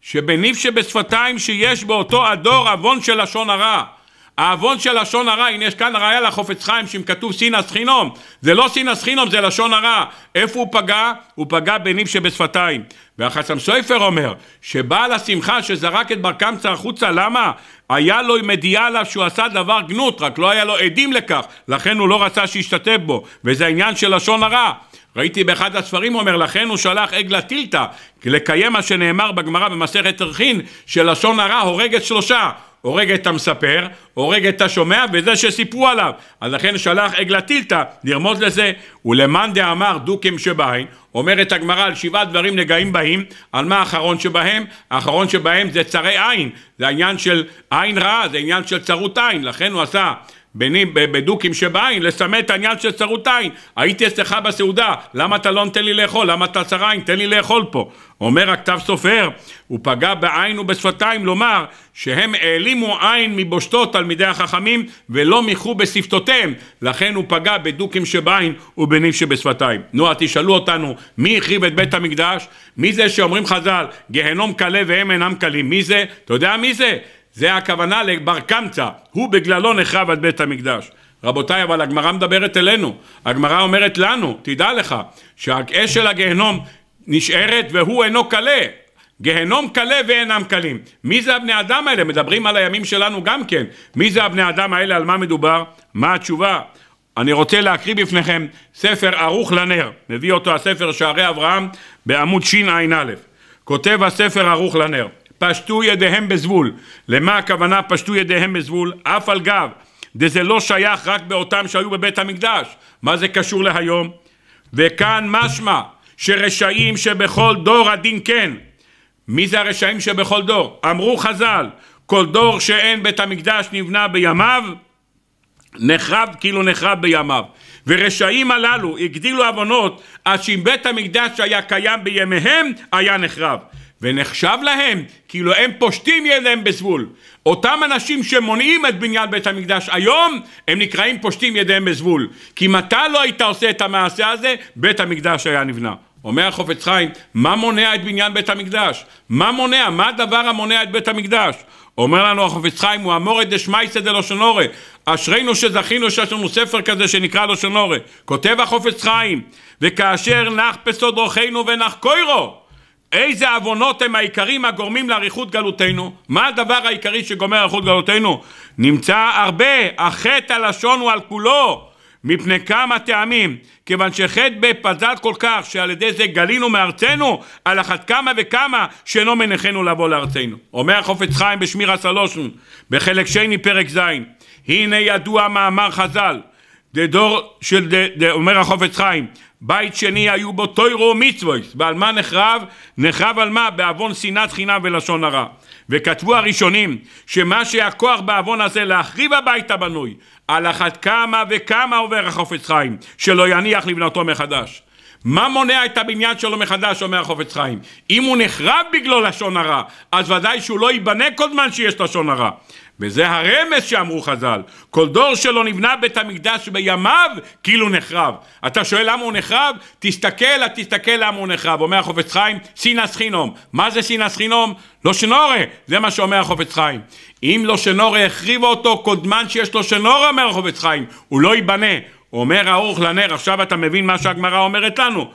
שבניב שבשפתיים שיש באותו הדור עוון של לשון הרע. העוון של לשון הרע, הנה יש כאן ראיה לחופץ חיים שאם כתוב סינס חינום, זה לא סינס חינום, זה לשון הרע. איפה הוא פגע? הוא פגע בניב שבשפתיים. והחסם סופר אומר, שבעל השמחה שזרק את בר קמצא החוצה, למה? היה לו מדיעה עליו שהוא עשה דבר גנות, רק לא היה לו עדים לכך, לכן הוא לא רצה שישתתף בו, וזה העניין של לשון הרע. ראיתי באחד הספרים אומר לכן הוא שלח עגלה טילתא לקיים מה שנאמר בגמרא במסכת ערכין שלשון הרע הורגת שלושה הורג את המספר, הורג את השומע וזה שסיפרו עליו. אז לכן שלח עגלה טילתא לרמוז לזה. ולמאן דאמר דוקים שבהן, אומרת הגמרא על שבעה דברים נגעים בהם, על מה האחרון שבהם? האחרון שבהם זה צרי עין, זה עניין של עין רעה, זה עניין של צרות עין, לכן הוא עשה ביני, בדוקים שבעין, לסמא את העניין של שרות עין. הייתי אצלך בסעודה, למה אתה לא נותן לי לאכול? למה אתה שר עין? תן לי לאכול פה. אומר הכתב סופר, הוא פגע בעין ובשפתיים לומר שהם העלימו עין מבושתו תלמידי החכמים ולא מיחו בשפתותיהם, לכן הוא פגע בדוקים שבעין ובנים שבשפתיים. נו, אז תשאלו אותנו, מי החריב את בית המקדש? מי זה שאומרים חז"ל, גיהנום קלה והם אינם קלים? מי זה? אתה יודע מי זה? זה הכוונה לבר קמצא, הוא בגללו נחרב עד בית המקדש. רבותיי, אבל הגמרא מדברת אלינו, הגמרא אומרת לנו, תדע לך, שהאש של הגהנום נשארת והוא אינו קלה. גהנום קלה ואינם קלים. מי זה הבני אדם האלה? מדברים על הימים שלנו גם כן. מי זה הבני אדם האלה? על מה מדובר? מה התשובה? אני רוצה להקריא בפניכם ספר ערוך לנר. מביא אותו הספר שערי אברהם בעמוד שע"א. כותב הספר ערוך לנר. פשטו ידיהם בזבול. למה הכוונה פשטו ידיהם בזבול? אף על גב, דזה לא שייך רק באותם שהיו בבית המקדש. מה זה קשור להיום? וכאן משמע שרשעים שבכל דור הדין כן. מי זה הרשעים שבכל דור? אמרו חז"ל, כל דור שאין בית המקדש נבנה בימיו, נחרב כאילו נחרב בימיו. ורשעים הללו הגדילו עוונות, אז שאם בית המקדש היה קיים בימיהם, היה נחרב. ונחשב להם כאילו הם פושטים ידיהם בזבול. אותם אנשים שמונעים את בניין בית המקדש היום, הם נקראים פושטים ידיהם בזבול. כי אם אתה לא היית עושה את המעשה הזה, בית המקדש היה נבנה. אומר החופץ חיים, מה מונע את בניין בית המקדש? מה מונע? מה הדבר המונע את בית המקדש? אומר לנו החופץ חיים, הוא אמור את דשמייסא דלושנורא. אשרינו שזכינו שיש לנו ספר כזה שנקרא לושנורא. כותב החופץ חיים, וכאשר נח פסוד רוחנו ונח קוירו, איזה עוונות הם העיקרים הגורמים לאריכות גלותנו? מה הדבר העיקרי שגומר אריכות גלותנו? נמצא הרבה, החטא הלשון הוא על כולו, מפני כמה טעמים. כיוון שחטא בפזל כל כך, שעל ידי זה גלינו מארצנו, על אחת כמה וכמה שאינו מניחנו לבוא לארצנו. אומר חופץ חיים בשמיר הסלושן, בחלק שני פרק ז', הנה ידוע מאמר חז"ל, דדור של, ד, ד, אומר החופץ חיים, בית שני היו בו טוירו ומצוויס, ועל מה נחרב? נחרב על מה? בעוון שנאת חינם ולשון הרע. וכתבו הראשונים שמה שהכוח בעוון הזה להחריב הבית הבנוי, על אחת כמה וכמה עובר החופץ חיים, שלא יניח לבנותו מחדש. מה מונע את הבניין שלו מחדש, אומר החופץ חיים? אם הוא נחרב בגלל לשון הרע, אז ודאי שהוא לא ייבנה כל זמן שיש לשון הרע. וזה הרמז שאמרו חז"ל, כל דור שלא נבנה בית המקדש בימיו, כאילו נחרב. אתה שואל למה הוא נחרב? תסתכל, תסתכל למה הוא נחרב. אומר החופץ חיים, סינס חינום. מה זה סינס חינום? לא שנורא, זה מה שאומר החופץ חיים. אם לא שנורא החריב אותו, קודמן שיש לו שנורא, אומר החופץ חיים, הוא לא ייבנה. אומר האורך לנר, עכשיו אתה מבין מה שהגמרא אומרת לנו.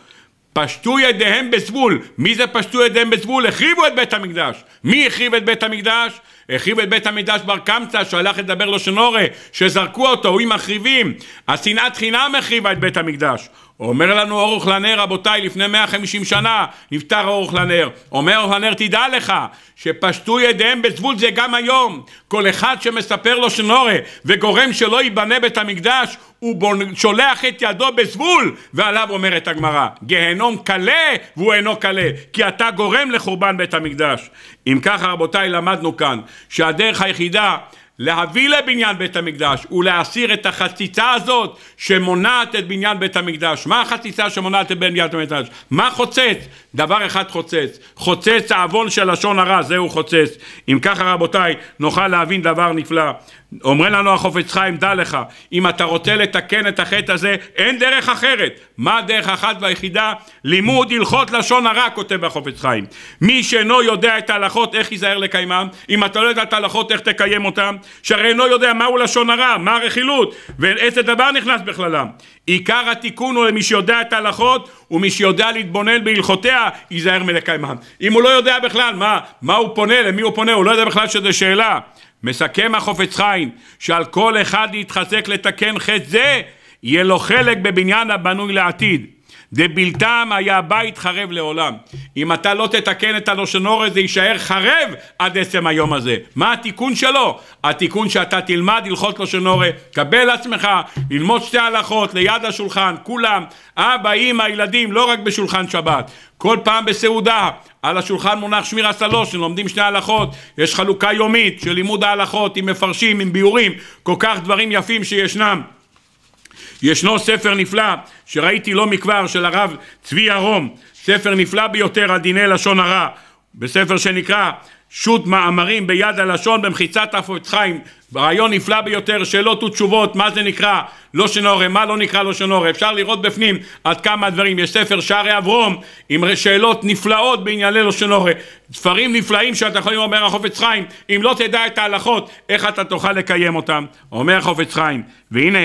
פשטו ידיהם בזבול. מי זה פשטו ידיהם בזבול? החריבו את בית המקדש. מי החריב את בית המקדש? החריב את בית המקדש בר קמצא שהלך לדבר לו שנורא, שזרקו אותו, הוא עם החריבים. השנאת חינם החריבה את בית המקדש. אומר לנו אורך לנר, רבותיי, לפני 150 שנה נפטר אורך לנר. אומר אורך לנר, תדע לך שפשטו ידיהם בזבול זה גם היום. כל אחד שמספר לו שנורא וגורם שלא ייבנה בית המקדש, הוא בונ... שולח את ידו בזבול, ועליו אומרת הגמרא, גיהנום קלה והוא אינו קלה, כי אתה גורם לחורבן בית המקדש. אם ככה, רבותיי, למדנו כאן שהדרך היחידה להביא לבניין בית המקדש ולהסיר את החציצה הזאת שמונעת את בניין בית המקדש. מה החציצה שמונעת את בניין בית המקדש? מה חוצץ? דבר אחד חוצץ, חוצץ העוון של לשון הרע, זהו חוצץ. אם ככה רבותיי, נוכל להבין דבר נפלא. אומר לנו החופץ חיים, דע לך, אם אתה רוצה לתקן את החטא הזה, אין דרך אחרת. מה הדרך האחת והיחידה? לימוד הלכות לשון הרע, כותב החופץ חיים. מי שאינו יודע את ההלכות, איך ייזהר לקיימם? אם אתה לא יודע את ההלכות, איך תקיים אותם? שהרי אינו יודע מהו לשון הרע, מה הרכילות, ואיזה דבר נכנס בכללם. עיקר התיקון הוא למי שיודע את ההלכות ומי שיודע להתבונן בהלכותיה ייזהר מלקיימם. אם הוא לא יודע בכלל מה, מה הוא פונה, למי הוא פונה, הוא לא יודע בכלל שזה שאלה. מסכם החופץ חיים שעל כל אחד להתחזק לתקן חטא זה, יהיה לו חלק בבניין הבנוי לעתיד. דבלתם היה הבית חרב לעולם. אם אתה לא תתקן את הלושנור הזה, יישאר חרב עד עצם היום הזה. מה התיקון שלו? התיקון שאתה תלמד הלכות לושנורה, קבל עצמך, ללמוד שתי הלכות ליד השולחן, כולם, אבא, אמא, ילדים, לא רק בשולחן שבת. כל פעם בסעודה, על השולחן מונח שמירה שלוש, שלומדים שתי הלכות, יש חלוקה יומית של לימוד ההלכות עם מפרשים, עם ביורים, כל כך דברים יפים שישנם. ישנו ספר נפלא שראיתי לא מכבר של הרב צבי ירום, ספר נפלא ביותר על דיני לשון הרע, בספר שנקרא שו"ת מאמרים ביד הלשון במחיצת אף חיים רעיון נפלא ביותר, שאלות ותשובות, מה זה נקרא לא שנורא, מה לא נקרא לא שנורא, אפשר לראות בפנים עד כמה הדברים, יש ספר שערי אברום עם שאלות נפלאות בענייני לא שנורא, דברים נפלאים שאתה יכול לומר החופץ חיים, אם לא תדע את ההלכות, איך אתה תוכל לקיים אותם, אומר החופץ חיים, והנה,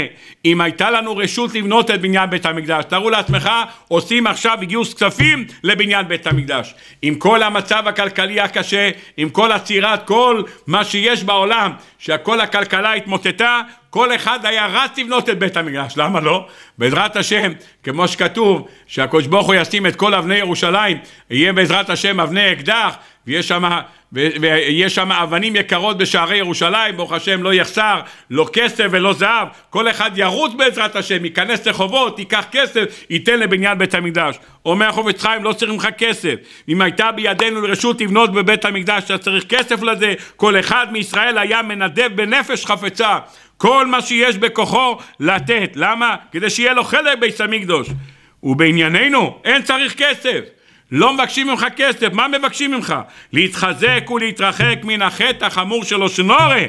אם הייתה לנו רשות לבנות את בניין בית המקדש, תארו לעצמך, עושים עכשיו גיוס כספים לבניין בית המקדש, עם כל המצב הכלכלי הקשה, עם כל עצירת כל מה שיש בעולם, שהכל כל הכלכלה התמוטטה, כל אחד היה רץ לבנות את בית המקדש, למה לא? בעזרת השם, כמו שכתוב, שהקדוש ברוך הוא ישים את כל אבני ירושלים, יהיה בעזרת השם אבני אקדח, ויש שם, אבנים יקרות בשערי ירושלים, ברוך השם לא יחסר, לא כסף ולא זהב, כל אחד ירוץ בעזרת השם, ייכנס לחובות, ייקח כסף, ייתן לבניין בית המקדש. אומר חופץ חיים, לא צריך ממך כסף. אם הייתה בידינו רשות לבנות בבית המקדש, אתה צריך כסף לזה, כל אחד מישראל היה מנדב בנפש חפצה. כל מה שיש בכוחו לתת. למה? כדי שיהיה לו חלק בית המקדוש. ובענייננו, אין צריך כסף. לא מבקשים ממך כסף, מה מבקשים ממך? להתחזק ולהתרחק מן החטא החמור של אושנורי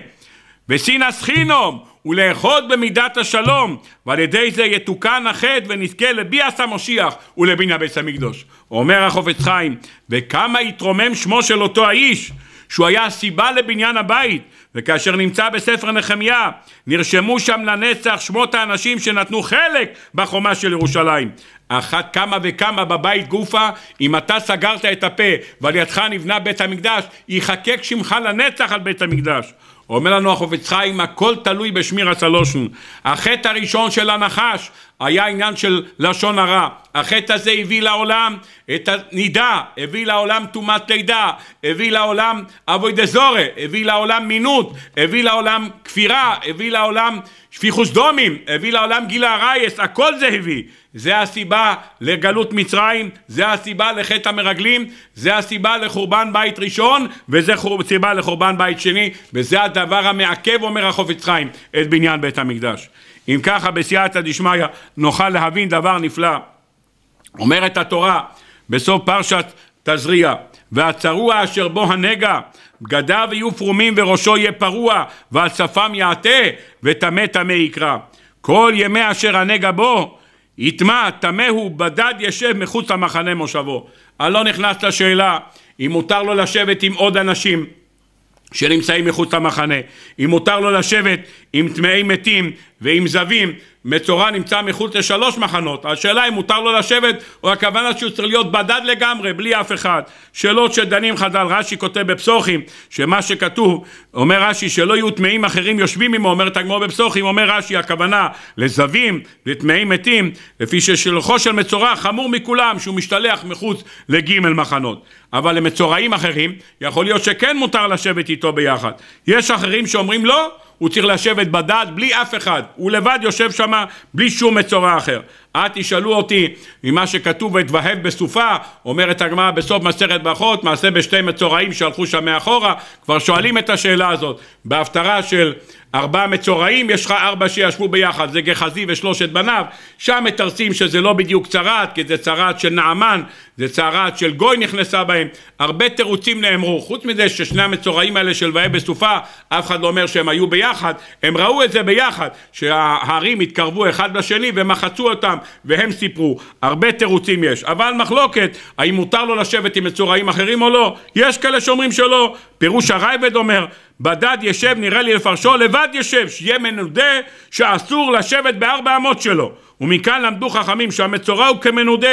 וסינס חינום ולאחוד במידת השלום ועל ידי זה יתוקן החטא ונזכה לביאס המושיח ולבין בית המקדוש. אומר החופץ חיים וכמה התרומם שמו של אותו האיש שהוא היה הסיבה לבניין הבית וכאשר נמצא בספר נחמיה נרשמו שם לנצח שמות האנשים שנתנו חלק בחומה של ירושלים אחת כמה וכמה בבית גופה, אם אתה סגרת את הפה ועל ידך נבנה בית המקדש, ייחקק שמך לנצח על בית המקדש. אומר לנו החופץ חיים, הכל תלוי בשמיר הסלושן. החטא הראשון של הנחש היה עניין של לשון הרע. החטא הזה הביא לעולם את הנידה, הביא לעולם טומאת לידה, הביא לעולם אבוי דזורי, הביא לעולם מינות, הביא לעולם כפירה, הביא לעולם שפיכוס דומים, הביא לעולם גילה רייס, הכל זה הביא. זה הסיבה לגלות מצרים, זה הסיבה לחטא המרגלים, זה הסיבה לחורבן בית ראשון, וזה חור... סיבה לחורבן בית שני, וזה הדבר המעכב, אומר החופץ חיים, את בניין בית המקדש. אם ככה בסייעתא דשמיא נוכל להבין דבר נפלא. אומרת התורה בסוף פרשת תזריע, והצרוע אשר בו הנגע, בגדיו יהיו פרומים וראשו יהיה פרוע, ועל שפם יעטה, וטמא טמא יקרא. כל ימי אשר הנגע בו יטמע, טמא הוא, בדד ישב מחוץ למחנה מושבו. אני לא נכנס לשאלה אם מותר לו לשבת עם עוד אנשים שנמצאים מחוץ למחנה, אם מותר לו לשבת עם טמאי מתים ועם זבים מצורע נמצא מחוץ לשלוש מחנות, השאלה אם מותר לו לשבת או הכוונה שהוא צריך להיות בדד לגמרי, בלי אף אחד. שאלות שדנים חז"ל, רש"י כותב בפסוחים, שמה שכתוב, אומר רש"י, שלא יהיו טמאים אחרים יושבים עמו, אומרת הגמור בפסוחים, אומר רש"י, הכוונה לזווים, לטמאים מתים, לפי ששלוחו של מצורע חמור מכולם, שהוא משתלח מחוץ לג' מחנות. אבל למצורעים אחרים, יכול להיות שכן מותר לשבת איתו ביחד. יש אחרים שאומרים לא, הוא צריך לשבת בדד בלי אף אחד, הוא לבד יושב שם בלי שום מצורע אחר. אל תשאלו אותי ממה שכתוב ותבהב בסופה, אומרת הגמרא בסוף מסכת ברכות, מעשה בשתי מצורעים שהלכו שם מאחורה, כבר שואלים את השאלה הזאת. בהפטרה של ארבעה מצורעים, יש לך ארבע שישבו ביחד, זה גחזי ושלושת בניו, שם מתרצים שזה לא בדיוק צרעת, כי זה צרעת של נעמן, זה צרעת של גוי נכנסה בהם, הרבה תירוצים נאמרו, חוץ מזה ששני המצורעים האלה של ויהי בסופה, אף אחד לא אומר שהם היו ביחד, הם ראו את זה ביחד, שההרים התקרבו אחד לשני ומחצו אותם, והם סיפרו, הרבה תירוצים יש, אבל מחלוקת, האם מותר לו לשבת עם מצורעים אחרים או לא, יש כאלה שאומרים שלא, פירוש הרייבד אומר, בדד ישב נראה לי לפרשו לבד ישב שיהיה מנודה שאסור לשבת בארבע אמות שלו ומכאן למדו חכמים שהמצורע הוא כמנודה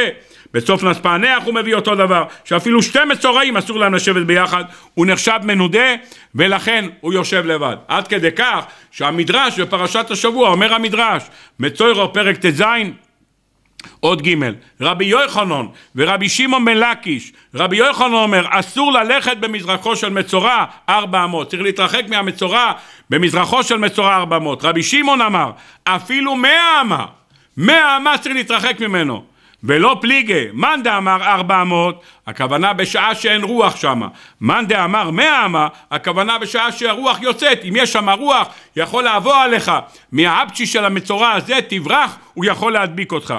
בסוף נשפענח הוא מביא אותו דבר שאפילו שתי מצורעים אסור להם לשבת ביחד הוא נחשב מנודה ולכן הוא יושב לבד עד כדי כך שהמדרש בפרשת השבוע אומר המדרש מצוירו פרק ט"ז עוד ג' רבי יוחנון ורבי שמעון בן לקיש רבי יוחנון אומר אסור ללכת במזרחו של מצורע ארבע אמות צריך להתרחק מהמצורע במזרחו של מצורע ארבע אמות רבי שמעון אמר אפילו מאה אמה מאה אמה צריך להתרחק ממנו ולא פליגה מאן דאמר ארבע אמות הכוונה בשעה שאין רוח שמה מאן דאמר מאה אמה הכוונה בשעה שהרוח יוצאת אם יש שם רוח יכול לעבור עליך מהאפצ'י של המצורע הזה תברח הוא יכול להדביק אותך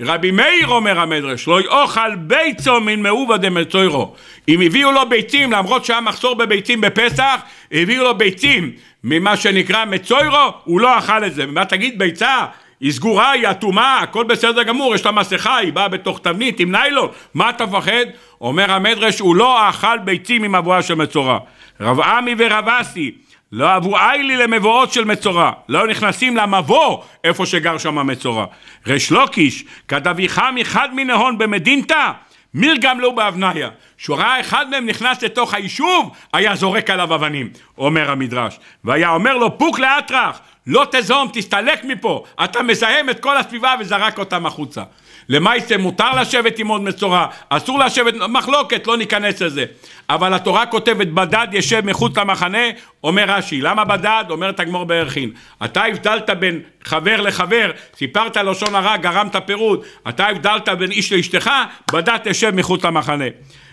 רבי מאיר אומר המדרש, לא יאכל ביצו מן מעובה דמצוירו. אם הביאו לו ביצים, למרות שהיה מחסור בביצים בפסח, הביאו לו ביצים ממה שנקרא מצוירו, הוא לא אכל את זה. ומה תגיד ביצה? היא סגורה, היא אטומה, הכל בסדר גמור, יש לה מסכה, היא באה בתוך תבנית עם ניילון, מה אתה מפחד? אומר המדרש, הוא לא אכל ביצים עם אבואה של מצורע. רב עמי ורב אסי לא אבו איילי למבואות של מצורע, לא נכנסים למבוא איפה שגר שם המצורע. ריש לוקיש, כדבי חם אחד מנהון במדינתא, מיר גם לא באבניה. כשהוא ראה אחד מהם נכנס לתוך היישוב, היה זורק עליו אבנים, אומר המדרש. והיה אומר לו, פוק לאטרח, לא תזום, תסתלק מפה, אתה מזהם את כל הסביבה וזרק אותם החוצה. למעשה מותר לשבת עם עוד מצורע, אסור לשבת, מחלוקת, לא ניכנס לזה. אבל התורה כותבת בדד ישב מחוץ למחנה, אומר רש"י, למה בדד? אומרת הגמור בערכין. אתה הבדלת בין חבר לחבר, סיפרת לשון הרע, גרמת פירוד, אתה הבדלת בין איש לאשתך, בדד ישב מחוץ למחנה.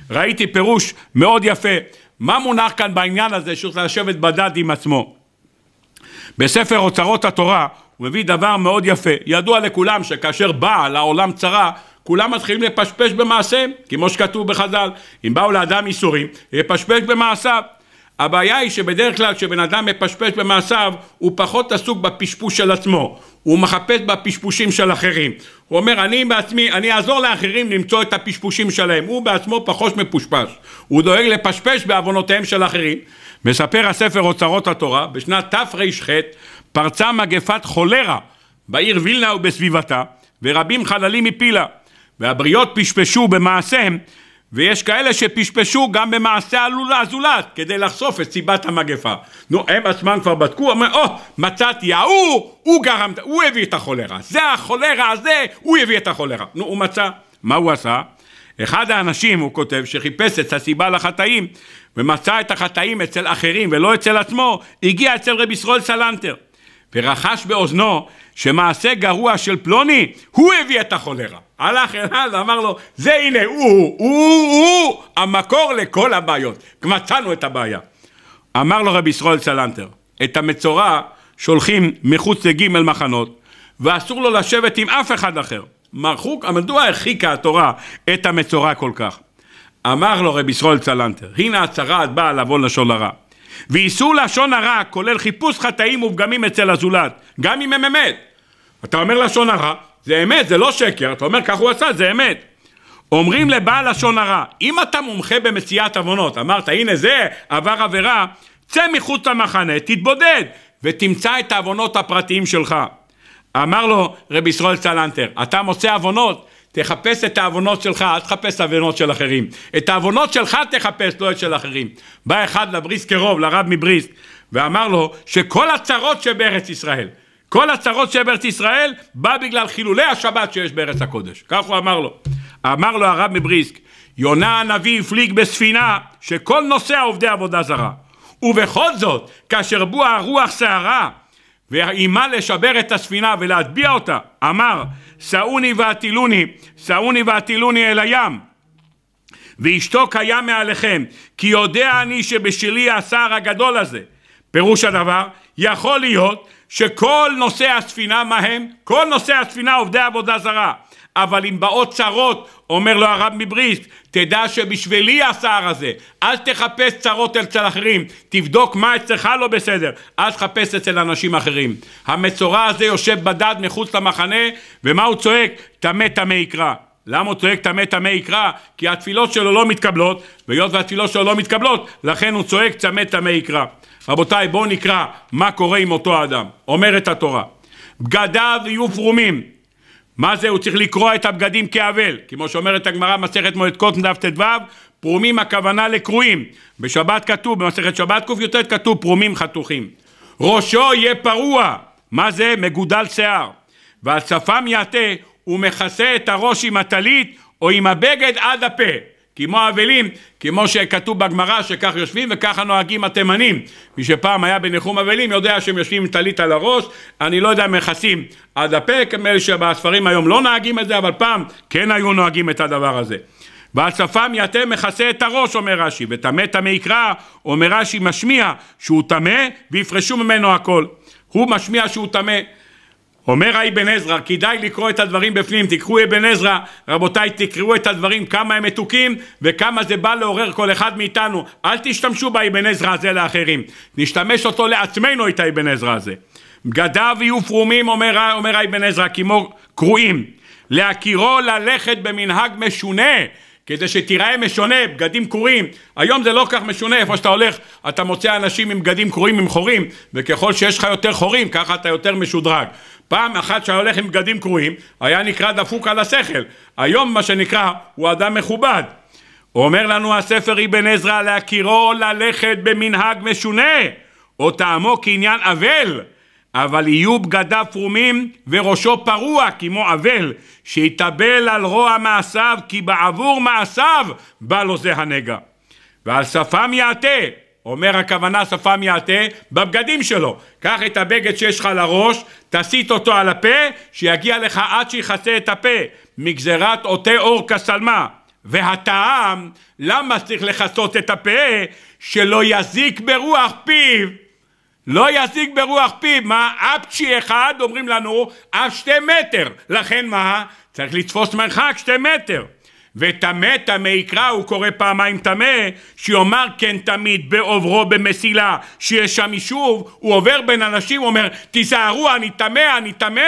ראיתי פירוש מאוד יפה, מה מונח כאן בעניין הזה שהוא צריך לשבת בדד עם עצמו? בספר אוצרות התורה הוא מביא דבר מאוד יפה. ידוע לכולם שכאשר באה לעולם צרה, כולם מתחילים לפשפש במעשיהם, כמו שכתוב בחז"ל, אם באו לאדם ייסורים, יפשפש במעשיו. הבעיה היא שבדרך כלל כשבן אדם מפשפש במעשיו, הוא פחות עסוק בפשפוש של עצמו, הוא מחפש בפשפושים של אחרים. הוא אומר, אני בעצמי, אני אעזור לאחרים למצוא את הפשפושים שלהם. הוא בעצמו פחות מפושפש. הוא דואג לפשפש בעוונותיהם של אחרים. מספר הספר אוצרות התורה, בשנת תר"ח, פרצה מגפת חולרה בעיר וילנה ובסביבתה, ורבים חללים מפילה, והבריות פשפשו במעשיהם, ויש כאלה שפשפשו גם במעשה עלולה זולת, כדי לחשוף את סיבת המגפה. נו, הם עצמם כבר בדקו, אמרו, או, oh, מצאתי, ההוא, הוא גרם, הוא הביא את החולרה, זה החולרה הזה, הוא הביא את החולרה. נו, הוא מצא. מה הוא עשה? אחד האנשים, הוא כותב, שחיפש את הסיבה לחטאים, ומצא את החטאים אצל אחרים ולא אצל עצמו, הגיע אצל רבי ישראל סלנטר. ורכש באוזנו שמעשה גרוע של פלוני, הוא הביא את החולרה. הלך אליו ואמר לו, זה הנה, הוא, הוא, הוא המקור לכל הבעיות. מצאנו את הבעיה. אמר לו רבי ישראל סלנטר, את המצורע שולחים מחוץ לג' מחנות, ואסור לו לשבת עם אף אחד אחר. מרחוק, מדוע הרחיקה התורה את המצורע כל כך? אמר לו רבי ישראל צלנטר, הנה הצהרה את בעל עוון לשון הרע. ואיסור לשון הרע כולל חיפוש חטאים ופגמים אצל הזולת, גם אם הם אמת. אתה אומר לשון הרע, זה אמת, זה לא שקר, אתה אומר כך הוא עשה, זה אמת. אומרים לבעל לשון הרע, אם אתה מומחה במציאת עוונות, אמרת הנה זה עבר עבירה, צא מחוץ למחנה, תתבודד ותמצא את העוונות הפרטיים שלך. אמר לו רבי ישראל צלנטר, אתה מוצא עוונות, תחפש את העוונות שלך, אל תחפש עוונות של אחרים. את העוונות שלך תחפש, לא את של אחרים. בא אחד לבריס קרוב, לרב מבריס, ואמר לו שכל הצרות שבארץ ישראל, כל הצרות שבארץ ישראל, בא בגלל חילולי השבת שיש בארץ הקודש. כך הוא אמר לו. אמר לו הרב מבריסק, יונה הנביא הפליג בספינה שכל נוסע עובדי עבודה זרה. ובכל זאת, כאשר בועה הרוח סערה ואיימה לשבר את הספינה ולהטביע אותה, אמר שאוני והטילוני, שאוני והטילוני אל הים. וישתוק הים מעליכם, כי יודע אני שבשלי הסער הגדול הזה. פירוש הדבר, יכול להיות שכל נושאי הספינה, מה הם? כל נושאי הספינה עובדי עבודה זרה. אבל אם באות צרות, אומר לו הרב מבריסק, תדע שבשבילי השר הזה, אל תחפש צרות אצל אחרים, תבדוק מה אצלך לא בסדר, אל תחפש אצל אנשים אחרים. המצורע הזה יושב בדד מחוץ למחנה, ומה הוא צועק? טמא טמא יקרא. למה הוא צועק טמא טמא יקרא? כי התפילות שלו לא מתקבלות, והיות והתפילות שלו לא מתקבלות, לכן הוא צועק טמא טמא יקרא. רבותיי, בואו נקרא מה קורה עם אותו אדם. אומרת התורה, בגדיו יהיו פרומים, מה זה? הוא צריך לקרוע את הבגדים כאבל. כמו שאומרת הגמרא, מסכת מועד קוטן, דף ט"ו, פרומים הכוונה לקרועים. בשבת כתוב, במסכת שבת קי"ט כתוב פרומים חתוכים. ראשו יהיה פרוע. מה זה? מגודל שיער. ועל שפם יעטה, ומכסה את הראש עם הטלית או עם הבגד עד הפה. כמו אבלים, כמו שכתוב בגמרא שכך יושבים וככה נוהגים התימנים. מי שפעם היה בניחום אבלים יודע שהם יושבים עם טלית על הראש, אני לא יודע אם מכסים עד הפה, כמו שבספרים היום לא נוהגים את זה, אבל פעם כן היו נוהגים את הדבר הזה. ועל שפם יתה מכסה את הראש, אומר רש"י, וטמא טמא יקרא, אומר רש"י, משמיע שהוא טמא ויפרשו ממנו הכל. הוא משמיע שהוא טמא. אומר האבן עזרא, כדאי לקרוא את הדברים בפנים, תקחו אבן עזרא, רבותיי, תקראו את הדברים, כמה הם מתוקים וכמה זה בא לעורר כל אחד מאיתנו. אל תשתמשו באבן עזרא הזה לאחרים, נשתמש אותו לעצמנו, את האבן עזרא הזה. בגדיו יהיו פרומים, אומר, אומר האבן עזרא, כמו קרועים. להכירו ללכת במנהג משונה, כדי שתיראה משונה, בגדים קרועים. היום זה לא כך משונה, איפה שאתה הולך, אתה מוצא אנשים עם בגדים קרועים, עם חורים, וככל שיש לך יותר חורים, ככה אתה יותר משודרג. פעם אחת שהיה הולך עם בגדים קרועים, היה נקרא דפוק על השכל. היום, מה שנקרא, הוא אדם מכובד. אומר לנו הספר אבן עזרא, להכירו ללכת במנהג משונה, או טעמו כעניין אבל. אבל יהיו בגדיו פרומים וראשו פרוע כמו אבל, שיתאבל על רוע מעשיו, כי בעבור מעשיו בא לו זה הנגע. ועל שפם יעטה, אומר הכוונה שפם יעטה, בבגדים שלו. קח את הבגד שיש לך לראש, תסיט אותו על הפה, שיגיע לך עד שיכסה את הפה, מגזרת עוטה אור כסלמה. והטעם, למה צריך לכסות את הפה? שלא יזיק ברוח פיו. לא יזיק ברוח פיו, מה? אפצ'י אחד, אומרים לנו, אף שתי מטר. לכן מה? צריך לתפוס מרחק שתי מטר. וטמא טמא יקרא, הוא קורא פעמיים טמא, שיאמר כן תמיד בעוברו במסילה, שיש שם יישוב, הוא עובר בין אנשים, אומר, תיזהרו, אני טמא, אני טמא,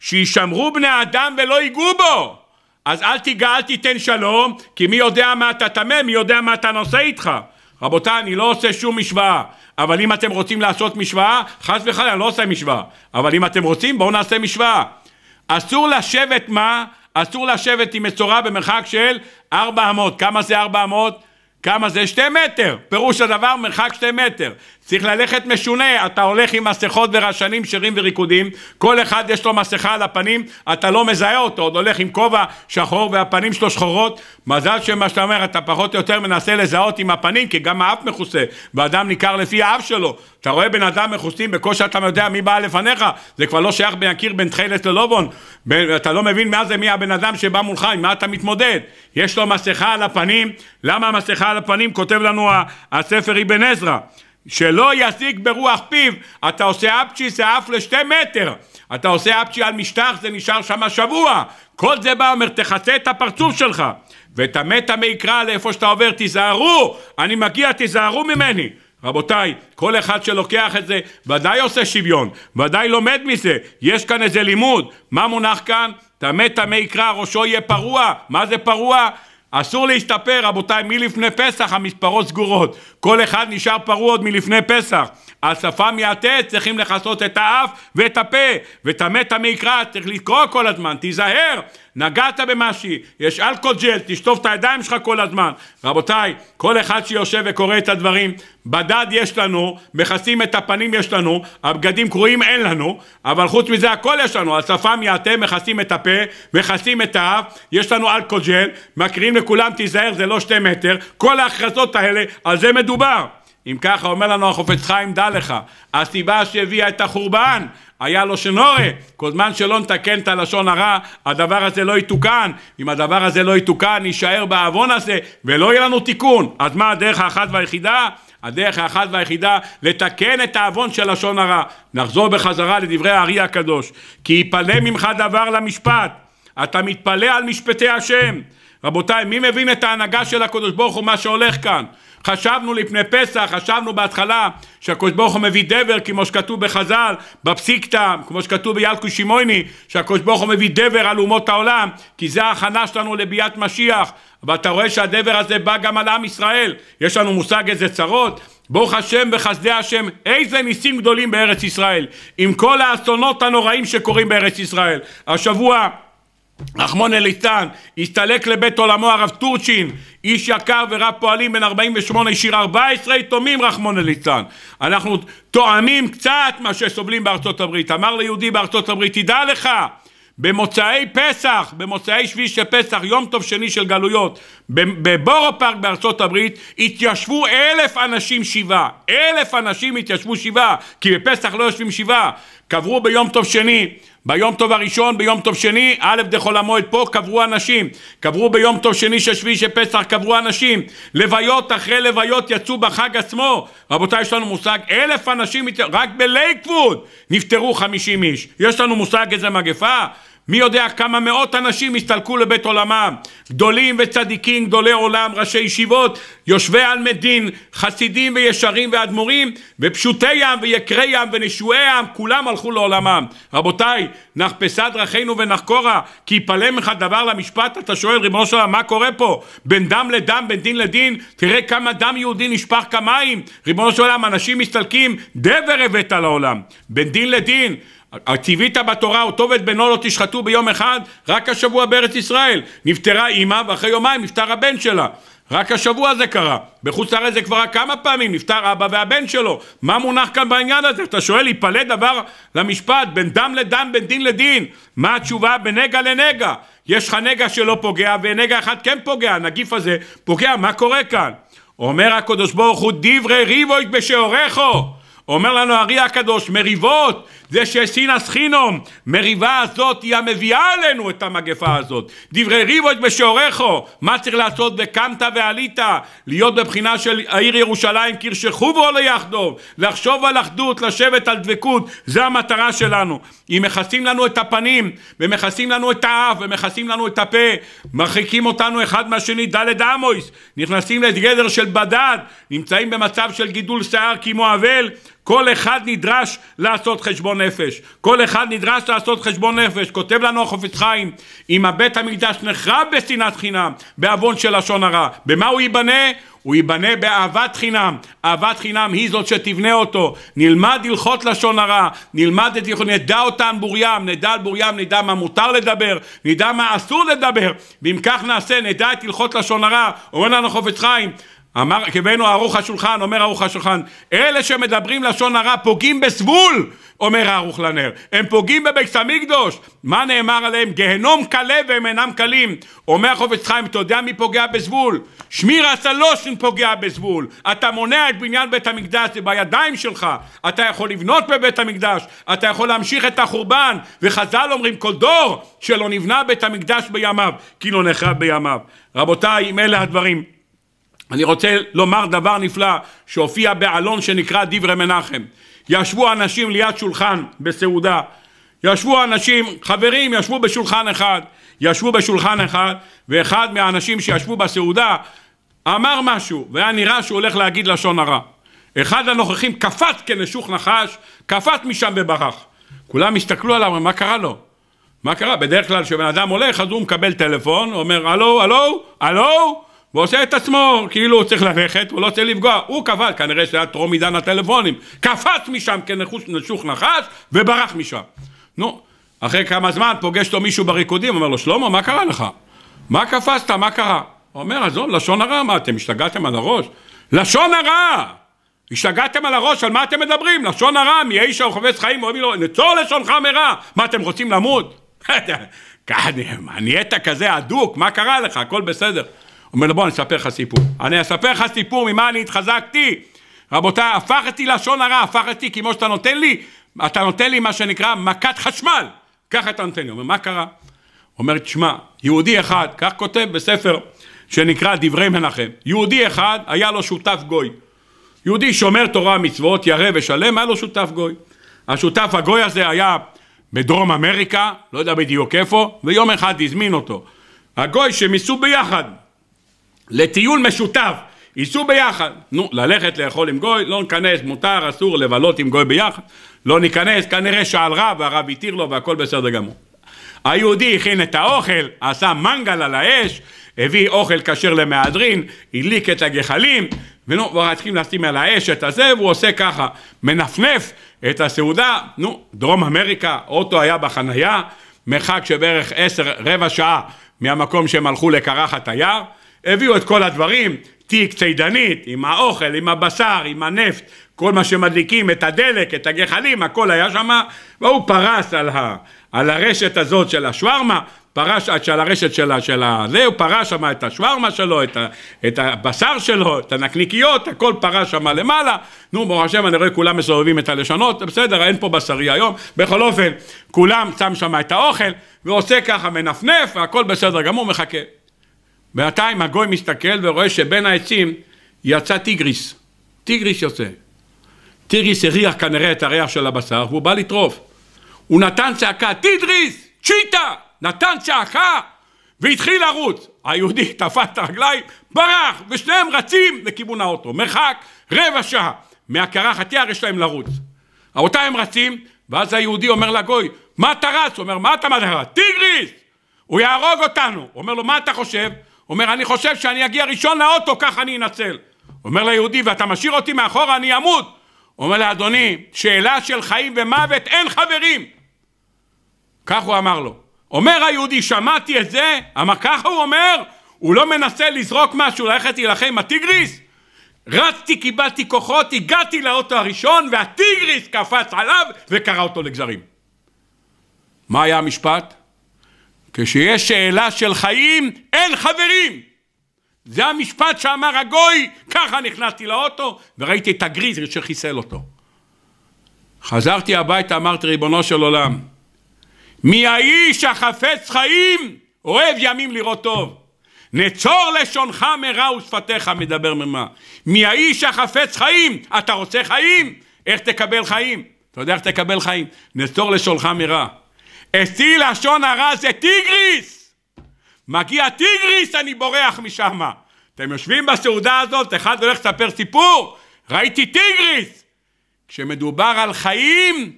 שישמרו בני אדם ולא ייגעו בו. אז אל תיגע, אל תיתן שלום, כי מי יודע מה אתה טמא, מי יודע מה אתה נושא איתך. רבותיי, אני לא עושה שום משוואה, אבל אם אתם רוצים לעשות משוואה, חס וחלילה, אני לא עושה משוואה, אבל אם אתם רוצים, בואו נעשה משוואה. אסור לשבת מה? אסור לשבת עם מצורע במרחק של 400. כמה זה 400? כמה זה? 2 מטר. פירוש הדבר, מרחק 2 מטר. צריך ללכת משונה, אתה הולך עם מסכות ורשנים, שירים וריקודים, כל אחד יש לו מסכה על הפנים, אתה לא מזהה אותו, עוד הולך עם כובע שחור והפנים שלו שחורות, מזל שמה שאתה אומר, אתה פחות או יותר מנסה לזהות עם הפנים, כי גם האף מכוסה, ואדם ניכר לפי האף שלו. אתה רואה בן אדם מכוסים, בקושי אתה יודע מי בא לפניך, זה כבר לא שייך בין הקיר בין תכלת ללובון, אתה לא מבין מה זה מי הבן אדם שבא מולך, עם מה אתה מתמודד. יש לו מסכה על הפנים, למה מסכה על הפנים? כותב לנו הספר אבן עזרא. שלא יזיק ברוח פיו, אתה עושה אפצ'י זה עף לשתי מטר, אתה עושה אפצ'י על משטח זה נשאר שם שבוע, כל זה בא אומר תכסה את הפרצוף שלך ואת המת המקרא לאיפה שאתה עובר תיזהרו, אני מגיע תיזהרו ממני רבותיי, כל אחד שלוקח את זה ודאי עושה שוויון, ודאי לומד מזה, יש כאן איזה לימוד, מה מונח כאן? טמא טמא יקרא, ראשו יהיה פרוע, מה זה פרוע? אסור להסתפר, רבותיי, מלפני פסח המספרות סגורות. כל אחד נשאר פרוע עוד מלפני פסח. על שפם יעטה צריכים לכסות את האף ואת הפה, וטמא טמא המקרא צריך לקרוא כל הזמן, תיזהר, נגעת במשהי, יש אלכוהול ג'ל, תשטוף את הידיים שלך כל הזמן. רבותיי, כל אחד שיושב וקורא את הדברים, בדד יש לנו, מכסים את הפנים יש לנו, הבגדים קרועים אין לנו, אבל חוץ מזה הכל יש לנו, על שפם יעטה, מכסים את הפה, מכסים את האף, יש לנו אלכוהול ג'ל, מקריאים לכולם תיזהר, זה לא שתי מטר, כל ההכרזות האלה, על זה מדובר. אם ככה אומר לנו החופץ חיים, דע לך, הסיבה שהביאה את החורבן היה לו שנורא, כל זמן שלא נתקן את הלשון הרע, הדבר הזה לא יתוקן. אם הדבר הזה לא יתוקן, נישאר בעוון הזה, ולא יהיה לנו תיקון. אז מה הדרך האחת והיחידה? הדרך האחת והיחידה לתקן את העוון של לשון הרע. נחזור בחזרה לדברי הארי הקדוש. כי יפלא ממך דבר למשפט, אתה מתפלא על משפטי השם. רבותיי, מי מבין את ההנהגה של הקדוש ברוך הוא, מה שהולך כאן? חשבנו לפני פסח, חשבנו בהתחלה שהקדוש ברוך הוא מביא דבר כמו שכתוב בחז"ל, בפסיקתא, כמו שכתוב בילקו שמעוני, שהקדוש ברוך הוא מביא דבר על אומות העולם, כי זה ההכנה שלנו לביאת משיח, ואתה רואה שהדבר הזה בא גם על עם ישראל, יש לנו מושג איזה צרות, ברוך השם וחסדי השם, איזה ניסים גדולים בארץ ישראל, עם כל האסונות הנוראים שקורים בארץ ישראל. השבוע רחמון אליצן, הסתלק לבית עולמו הרב טורצ'ין, איש יקר ורב פועלים בן 48, שיר 14, יתומים רחמונא ליצלן. אנחנו תואמים קצת מה שסובלים בארצות הברית. אמר ליהודי בארצות הברית, תדע לך, במוצאי פסח, במוצאי שביעי של פסח, יום טוב שני של גלויות, בבורו פארק בארצות הברית, התיישבו אלף אנשים שבעה. אלף אנשים התיישבו שבעה, כי בפסח לא יושבים שבעה. קברו ביום טוב שני. ביום טוב הראשון, ביום טוב שני, א' דחול המועד פה, קברו אנשים. קברו ביום טוב שני של שביעי של פסח, קברו אנשים. לוויות אחרי לוויות יצאו בחג עצמו. רבותיי, יש לנו מושג, אלף אנשים, רק בלייקווד נפטרו חמישים איש. יש לנו מושג איזה מגפה? מי יודע כמה מאות אנשים הסתלקו לבית עולמם, גדולים וצדיקים, גדולי עולם, ראשי ישיבות, יושבי על מדין, חסידים וישרים ואדמו"רים, ופשוטי ים ויקרי ים ונשועי ים, כולם הלכו לעולמם. רבותיי, נחפשה דרכינו ונחקורה, כי יפלא ממך דבר למשפט, אתה שואל, ריבונו של עולם, מה קורה פה? בין דם לדם, בין דין לדין, תראה כמה דם יהודי נשפך כמים. ריבונו של עולם, אנשים מסתלקים, דבר הבאת לעולם. בין דין לדין. הטבעית בתורה אותו ואת בנו לא תשחטו ביום אחד רק השבוע בארץ ישראל נפטרה אימא ואחרי יומיים נפטר הבן שלה רק השבוע זה קרה בחוץ לארץ זה כבר כמה פעמים נפטר אבא והבן שלו מה מונח כאן בעניין הזה אתה שואל יפלא דבר למשפט בין דם לדם בין דין לדין מה התשובה בין נגע לנגע יש לך נגע שלא פוגע ונגע אחד כן פוגע הנגיף הזה פוגע מה קורה כאן אומר הקדוש ברוך הוא דברי ריבו בשעורךו. אומר לנו הארי הקדוש, מריבות זה שסינס חינום, מריבה הזאת היא המביאה עלינו את המגפה הזאת. דברי ריבות בשעורךו, מה צריך לעשות וקמת ועלית, להיות בבחינה של העיר ירושלים, קרשכו בו ליחדו, לחשוב על אחדות, לשבת על דבקות, זה המטרה שלנו. אם מכסים לנו את הפנים, ומכסים לנו את האף, ומכסים לנו את הפה, מרחיקים אותנו אחד מהשני, ד' אמויס, נכנסים לגדר של בדד, נמצאים במצב של גידול שיער כמו אבל, כל אחד נדרש לעשות חשבון נפש. כל אחד נדרש לעשות חשבון נפש. כותב לנו החופץ חיים, אם הבית המקדש נחרב בשנאת חינם, בעוון של לשון הרע, במה הוא ייבנה? הוא ייבנה באהבת חינם, אהבת חינם היא זאת שתבנה אותו, נלמד הלכות לשון הרע, נלמד את הלכות, נדע אותן בוריים, נדע על בוריים, נדע מה מותר לדבר, נדע מה אסור לדבר, ואם כך נעשה, נדע את הלכות לשון הרע, אומר לנו חופץ חיים, אמר, כבנו ערוך השולחן, אומר ערוך השולחן, אלה שמדברים לשון הרע פוגעים בסבול, אומר ערוך לנר, הם פוגעים בבית סמיקדוש, מה נאמר עליהם? גהנום קלה והם אינם קלים, אומר חופץ חיים, אתה יודע מי פוגע בסבול? שמיר הסלושין לא פוגע בסבול, אתה מונע את בניין בית המקדש, זה בידיים שלך, אתה יכול לבנות בבית המקדש, אתה יכול להמשיך את החורבן, וחז"ל אומרים, כל דור שלא נבנה בית המקדש בימיו, כי לא נחרב בימיו. רבותיי, אם אלה הדברים אני רוצה לומר דבר נפלא שהופיע בעלון שנקרא דברי מנחם. ישבו אנשים ליד שולחן בסעודה, ישבו אנשים, חברים ישבו בשולחן אחד, ישבו בשולחן אחד, ואחד מהאנשים שישבו בסעודה אמר משהו, והיה נראה שהוא הולך להגיד לשון הרע. אחד הנוכחים קפט כנשוך נחש, קפט משם וברח. כולם הסתכלו עליו, מה קרה לו? מה קרה? בדרך כלל כשבן אדם הולך, אז הוא מקבל טלפון, הוא אומר, הלו, הלו, הלו, ועושה את עצמו כאילו הוא צריך ללכת, הוא לא רוצה לפגוע, הוא קבל, כנראה שהיה טרום עידן הטלפונים, קפץ משם כנחוש נשוך נחש וברח משם. נו, אחרי כמה זמן פוגש אותו מישהו בריקודים, אומר לו, שלמה, מה קרה לך? מה קפצת? מה קרה? הוא אומר, עזוב, לשון הרע, מה אתם השתגעתם על הראש? לשון הרע! השתגעתם על הראש, על מה אתם מדברים? לשון הרע, מי האיש החובץ חיים, אוהב לו, נצור לשונך מרע! מה, אתם רוצים למות? כאן, נהיית כזה אדוק, מה קרה לך? הכל בסדר. אומר לו בוא אני אספר לך סיפור. אני אספר לך סיפור ממה אני התחזקתי. רבותיי, הפכתי לשון הרע, הפכתי כמו שאתה נותן לי, אתה נותן לי מה שנקרא מכת חשמל. ככה אתה נותן לי. אומר, מה קרה? אומר, תשמע, יהודי אחד, כך כותב בספר שנקרא דברי מנחם, יהודי אחד היה לו שותף גוי. יהודי שומר תורה מצוות, ירא ושלם, היה לו שותף גוי. השותף הגוי הזה היה בדרום אמריקה, לא יודע בדיוק איפה, ויום אחד הזמין אותו. הגוי שמיסו ביחד, לטיול משותף, ייסעו ביחד. נו, ללכת לאכול עם גוי, לא ניכנס, מותר, אסור, לבלות עם גוי ביחד, לא ניכנס, כנראה שאל רב, והרב התיר לו והכל בסדר גמור. היהודי הכין את האוכל, עשה מנגל על האש, הביא אוכל כשר למהדרין, הדליק את הגחלים, ונו, כבר צריכים לשים על האש את הזה, והוא עושה ככה, מנפנף את הסעודה, נו, דרום אמריקה, אוטו היה בחנייה, מרחק שבערך עשר, רבע שעה מהמקום שהם הלכו לקרחת היער, הביאו את כל הדברים, תיק צידנית, עם האוכל, עם הבשר, עם הנפט, כל מה שמדליקים, את הדלק, את הגחלים, הכל היה שם, והוא פרס על, ה, על הרשת הזאת של השווארמה, פרש על הרשת של, של הזה, הוא פרש שם את השווארמה שלו, את, ה, את הבשר שלו, את הנקניקיות, הכל פרש שם למעלה. נו, ברוך השם, אני רואה כולם מסובבים את הלשונות, בסדר, אין פה בשרי היום. בכל אופן, כולם שם שם את האוכל, ועושה ככה, מנפנף, והכל בסדר גמור, מחכה. בינתיים הגוי מסתכל ורואה שבין העצים יצא טיגריס, טיגריס יוצא. טיגריס הריח כנראה את הריח של הבשר והוא בא לטרוף. הוא נתן צעקה, טיגריס, צ'יטה, נתן צעקה והתחיל לרוץ. היהודי תפס את הרגליים, ברח, ושניהם רצים לכיוון האוטו. מרחק רבע שעה מהקרחת יער יש להם לרוץ. רבותיי הם רצים, ואז היהודי אומר לגוי, מה אתה רץ? הוא אומר, מה אתה מדבר? טיגריס! הוא יהרוג אותנו. הוא אומר לו, מה אתה חושב? אומר, אני חושב שאני אגיע ראשון לאוטו, כך אני אנצל. אומר ליהודי, ואתה משאיר אותי מאחורה, אני אמות. אומר לאדוני, שאלה של חיים ומוות, אין חברים. כך הוא אמר לו. אומר היהודי, שמעתי את זה? אמר, ככה הוא אומר? הוא לא מנסה לזרוק משהו, ללכת להילחם עם הטיגריס? רצתי, קיבלתי כוחות, הגעתי לאוטו הראשון, והטיגריס קפץ עליו וקרע אותו לגזרים. מה היה המשפט? כשיש שאלה של חיים, אין חברים. זה המשפט שאמר הגוי, ככה נכנסתי לאוטו וראיתי את הגריז שחיסל אותו. חזרתי הביתה, אמרתי ריבונו של עולם, מי האיש החפץ חיים אוהב ימים לראות טוב. נצור לשונך מרע ושפתיך מדבר ממה. מי האיש החפץ חיים, אתה רוצה חיים? איך תקבל חיים? אתה יודע איך תקבל חיים? נצור לשונך מרע. אצלי לשון הרע זה טיגריס! מגיע טיגריס, אני בורח משם. אתם יושבים בסעודה הזאת, אחד הולך לספר סיפור, ראיתי טיגריס. כשמדובר על חיים,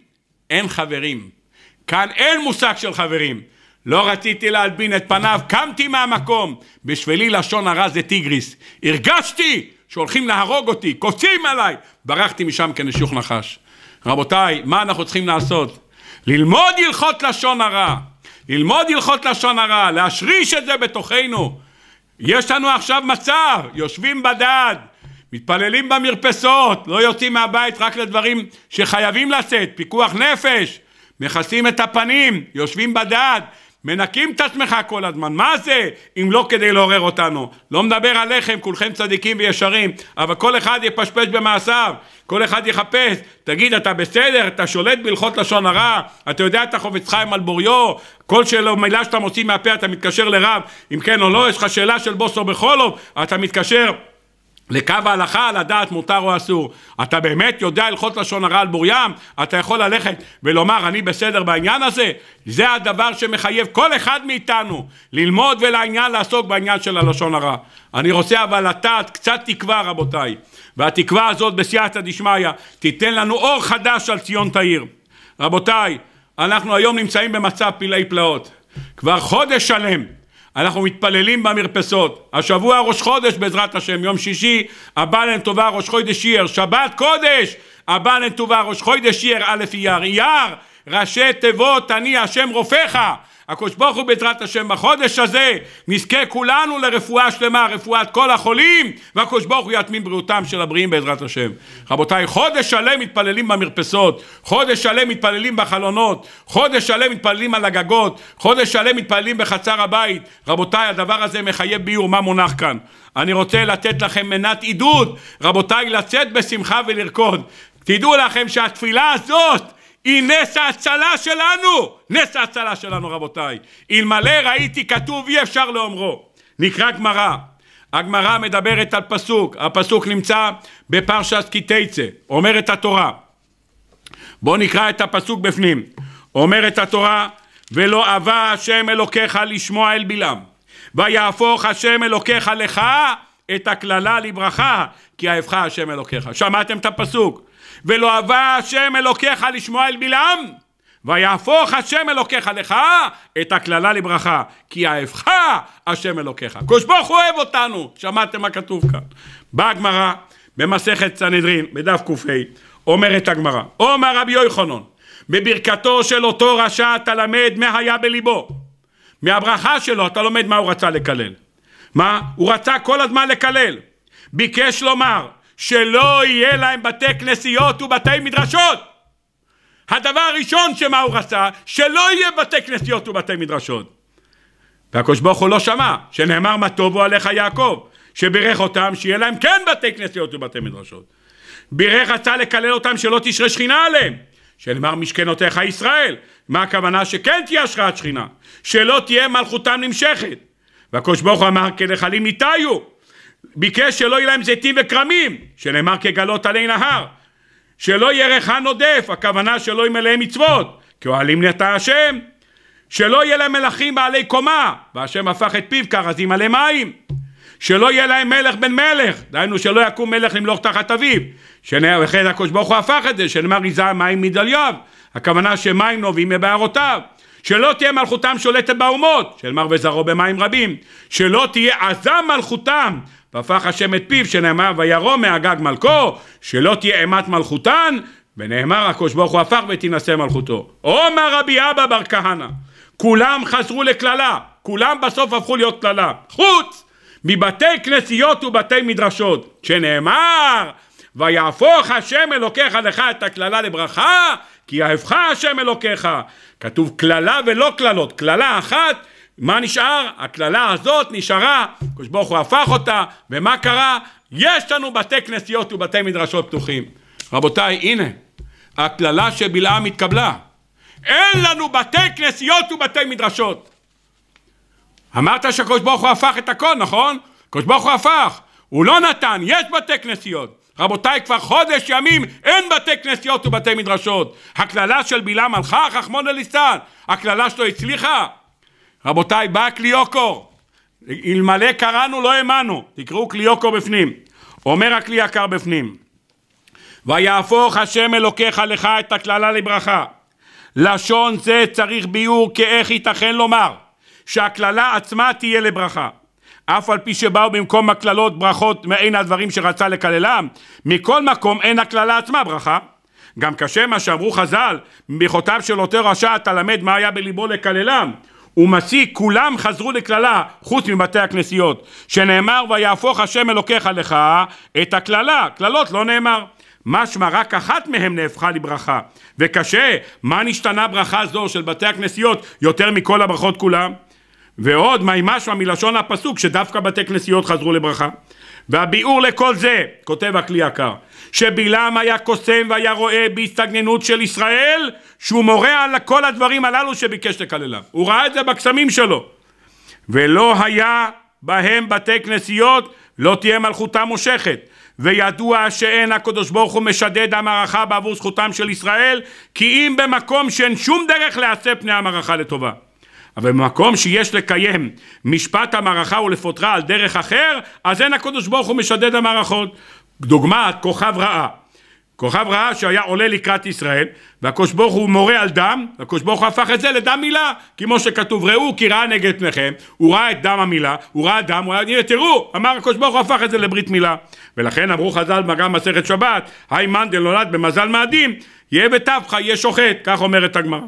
אין חברים. כאן אין מושג של חברים. לא רציתי להלבין את פניו, קמתי מהמקום. בשבילי לשון הרע זה טיגריס. הרגשתי שהולכים להרוג אותי, קוצים עליי. ברחתי משם כנשוך נחש. רבותיי, מה אנחנו צריכים לעשות? ללמוד הלכות לשון הרע. ללמוד הלכות לשון הרע, להשריש את זה בתוכנו. יש לנו עכשיו מצב, יושבים בדד, מתפללים במרפסות, לא יוצאים מהבית רק לדברים שחייבים לצאת, פיקוח נפש, מכסים את הפנים, יושבים בדד, מנקים את עצמך כל הזמן, מה זה אם לא כדי לעורר אותנו? לא מדבר עליכם, כולכם צדיקים וישרים, אבל כל אחד יפשפש במעשיו, כל אחד יחפש, תגיד אתה בסדר, אתה שולט בהלכות לשון הרע, אתה יודע את החובץ חיים על בוריו, כל שאלה, מילה שאתה מוציא מהפה אתה מתקשר לרב, אם כן או לא, יש לך שאלה של בוסו בחולוב, אתה מתקשר לקו ההלכה לדעת מותר או אסור. אתה באמת יודע הלכות לשון הרע על בוריים? אתה יכול ללכת ולומר אני בסדר בעניין הזה? זה הדבר שמחייב כל אחד מאיתנו ללמוד ולעניין לעסוק בעניין של הלשון הרע. אני רוצה אבל לטעת קצת תקווה רבותיי, והתקווה הזאת בסייעתא דשמיא תיתן לנו אור חדש על ציון תאיר. רבותיי, אנחנו היום נמצאים במצב פלאי פלאות. כבר חודש שלם אנחנו מתפללים במרפסות. השבוע ראש חודש בעזרת השם, יום שישי, הבא לנטובה ראש חודש אייר, שבת קודש, הבא לנטובה ראש חודש אייר, א' אייר, אייר, ראשי תיבות, אני השם רופאיך. הקדוש ברוך הוא בעזרת השם בחודש הזה נזכה כולנו לרפואה שלמה, רפואת כל החולים והקדוש ברוך הוא יתמין בריאותם של הבריאים בעזרת השם. רבותיי, חודש שלם מתפללים במרפסות, חודש שלם מתפללים בחלונות, חודש שלם מתפללים על הגגות, חודש שלם מתפללים בחצר הבית. רבותיי, הדבר הזה מחייב ביור מה מונח כאן. אני רוצה לתת לכם מנת עידוד, רבותיי, לצאת בשמחה ולרקוד. תדעו לכם שהתפילה הזאת היא נס ההצלה שלנו, נס ההצלה שלנו רבותיי. אלמלא ראיתי כתוב אי אפשר לאומרו. נקרא גמרא, הגמרא מדברת על פסוק, הפסוק נמצא בפרשת כי תצא, אומרת התורה. בואו נקרא את הפסוק בפנים. אומרת התורה, ולא אבה השם אלוקיך לשמוע אל בלעם, ויהפוך השם אלוקיך לך את הקללה לברכה, כי אהבך השם אלוקיך. שמעתם את הפסוק? ולא אבה השם אלוקיך לשמוע אל בלעם ויהפוך השם אלוקיך לך את הקללה לברכה כי אהבך השם אלוקיך. הקדוש ברוך הוא אוהב אותנו שמעתם מה כתוב כאן. באה הגמרא במסכת סנהדרין בדף ק"ה אומרת הגמרא אומר רבי יוחנון בברכתו של אותו רשע אתה למד מה היה בליבו מהברכה שלו אתה לומד מה הוא רצה לקלל מה? הוא רצה כל הזמן לקלל ביקש לומר שלא יהיה להם בתי כנסיות ובתי מדרשות. הדבר הראשון שמה הוא רצה, שלא יהיה בתי כנסיות ובתי מדרשות. והקדוש ברוך הוא לא שמע, שנאמר מה טובו עליך יעקב, שבירך אותם שיהיה להם כן בתי כנסיות ובתי מדרשות. בירך רצה לקלל אותם שלא תשרה שכינה עליהם, שנאמר משכנותיך ישראל. מה הכוונה? שכן תהיה השחאת שכינה, שלא תהיה מלכותם נמשכת. והקדוש ברוך הוא אמר כנחלים איתיו, ביקש שלא יהיה להם זיתים וכרמים, שנאמר כגלות עלי נהר, שלא יהיה ריחן עודף, הכוונה שלא יהיה מלאי מצוות, כי אוהלים נטה השם, שלא יהיה להם מלכים בעלי קומה, והשם הפך את פיו כארזים עלי מים, שלא יהיה להם מלך בן מלך, דהיינו שלא יקום מלך למלוך תחת אביו, וכן הקדוש ברוך הוא הפך את זה, שנאמר יזהה מים מדליו, הכוונה שמים נובעים מבערותיו, שלא תהיה מלכותם שולטת באומות, של מר וזרעו במים רבים, שלא תהיה עזה מלכותם והפך השם את פיו, שנאמר, וירום מהגג מלכו, שלא תהיה אימת מלכותן, ונאמר, הקדוש ברוך הוא הפך ותינשא מלכותו. עומר רבי אבא בר כהנא, כולם חזרו לקללה, כולם בסוף הפכו להיות קללה, חוץ מבתי כנסיות ובתי מדרשות, שנאמר, ויהפוך השם אלוקיך לך את הקללה לברכה, כי יהפך השם אלוקיך. כתוב קללה ולא קללות, קללה אחת מה נשאר? הקללה הזאת נשארה, הקדוש ברוך הוא הפך אותה, ומה קרה? יש לנו בתי כנסיות ובתי מדרשות פתוחים. רבותיי, הנה, הקללה של בלעם התקבלה. אין לנו בתי כנסיות ובתי מדרשות. אמרת שהקדוש ברוך הוא הפך את הכל, נכון? הקדוש ברוך הוא הפך. הוא לא נתן, יש בתי כנסיות. רבותיי, כבר חודש ימים אין בתי כנסיות ובתי מדרשות. הקללה של בלעם הלכה, חכמון לליסטן. הקללה שלו הצליחה? רבותיי, בא קליוקו. אלמלא קראנו לא האמנו, תקראו קליוקו בפנים. אומר הכלי יקר בפנים. ויהפוך השם אלוקיך לך את הקללה לברכה. לשון זה צריך ביאור כאיך ייתכן לומר שהקללה עצמה תהיה לברכה. אף על פי שבאו במקום הקללות ברכות מעין הדברים שרצה לקללם, מכל מקום אין הקללה עצמה ברכה. גם קשה מה שאמרו חז"ל, מבחותיו של אותו רשע תלמד מה היה בליבו לקללם, ומשיק כולם חזרו לקללה חוץ מבתי הכנסיות שנאמר ויהפוך השם אלוקיך לך את הקללה קללות לא נאמר משמע רק אחת מהם נהפכה לברכה וקשה מה נשתנה ברכה זו של בתי הכנסיות יותר מכל הברכות כולם ועוד מהי משמע מלשון הפסוק שדווקא בתי כנסיות חזרו לברכה והביאור לכל זה, כותב הכלי יקר, שבלעם היה קוסם והיה רואה בהסתגננות של ישראל שהוא מורה על כל הדברים הללו שביקש לקלליו. הוא ראה את זה בקסמים שלו. ולא היה בהם בתי כנסיות, לא תהיה מלכותה מושכת. וידוע שאין הקדוש ברוך הוא משדד המערכה בעבור זכותם של ישראל, כי אם במקום שאין שום דרך להסב פני המערכה לטובה. אבל במקום שיש לקיים משפט המערכה ולפותרה על דרך אחר, אז אין הקדוש ברוך הוא משדד המערכות. דוגמת כוכב רעה. כוכב ראה שהיה עולה לקראת ישראל, והקדוש ברוך הוא מורה על דם, והקדוש ברוך הוא הפך את זה לדם מילה, כמו שכתוב, ראו כי ראה נגד פניכם, הוא ראה את דם המילה, הוא ראה דם, הוא היה, תראו, אמר הקדוש ברוך הוא הפך את זה לברית מילה. ולכן אמרו חז"ל במגן מסכת שבת, היי מנדל נולד במזל מאדים, יהיה בתווך, יהיה שוחט, כך אומרת הגמרא.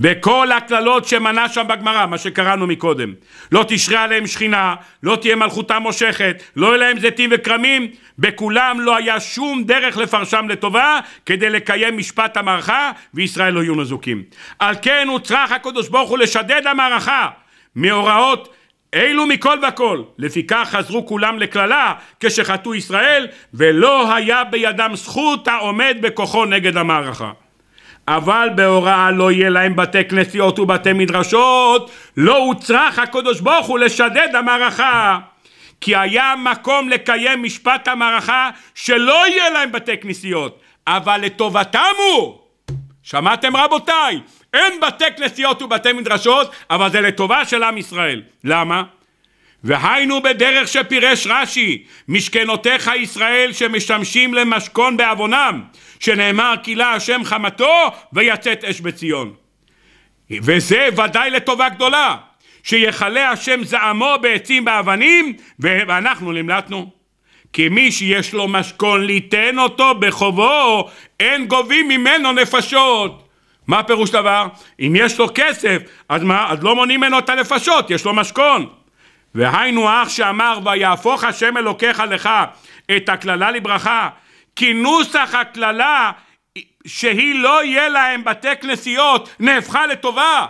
וכל הקללות שמנה שם בגמרא, מה שקראנו מקודם. לא תשרה עליהם שכינה, לא תהיה מלכותה מושכת, לא יהיה להם זיתים וכרמים, בכולם לא היה שום דרך לפרשם לטובה כדי לקיים משפט המערכה, וישראל לא יהיו נזוקים. על כן הוצרך הקדוש ברוך הוא לשדד המערכה מהוראות אלו מכל וכל, לפיכך חזרו כולם לקללה כשחטאו ישראל ולא היה בידם זכות העומד בכוחו נגד המערכה. אבל בהוראה לא יהיה להם בתי כנסיות ובתי מדרשות, לא הוצרך הקדוש ברוך הוא לשדד המערכה. כי היה מקום לקיים משפט המערכה שלא יהיה להם בתי כנסיות, אבל לטובתם הוא. שמעתם רבותיי? אין בתי כנסיות ובתי מדרשות, אבל זה לטובה של עם ישראל. למה? והיינו בדרך שפירש רש"י, משכנותיך ישראל שמשמשים למשכון בעוונם, שנאמר כי לה השם חמתו ויצאת אש בציון. וזה ודאי לטובה גדולה, שיכלה השם זעמו בעצים באבנים, ואנחנו נמלטנו. כי מי שיש לו משכון ליתן אותו בחובו, אין גובים ממנו נפשות. מה פירוש דבר? אם יש לו כסף, אז מה? אז לא מונעים ממנו את הנפשות, יש לו משכון. והיינו אח שאמר ויהפוך השם אלוקיך לך את הקללה לברכה כי נוסח הקללה שהיא לא יהיה להם בתי כנסיות נהפכה לטובה.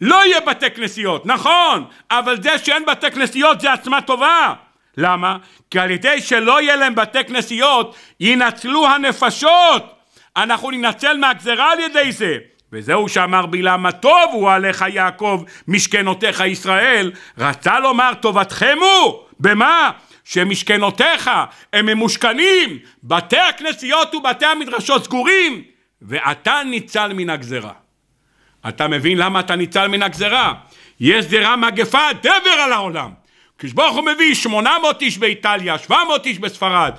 לא יהיה בתי כנסיות, נכון, אבל זה שאין בתי כנסיות זה עצמה טובה. למה? כי על ידי שלא יהיה להם בתי כנסיות ינצלו הנפשות. אנחנו ננצל מהגזרה על ידי זה. וזהו שאמר בלעם, הטוב הוא עליך יעקב, משכנותיך ישראל. רצה לומר טובתכם הוא, במה? שמשכנותיך הם ממושכנים, בתי הכנסיות ובתי המדרשות סגורים, ואתה ניצל מן הגזרה. אתה מבין למה אתה ניצל מן הגזרה? יש זירה מגפה דבר על העולם. כשברוך הוא מביא 800 איש באיטליה, 700 איש בספרד,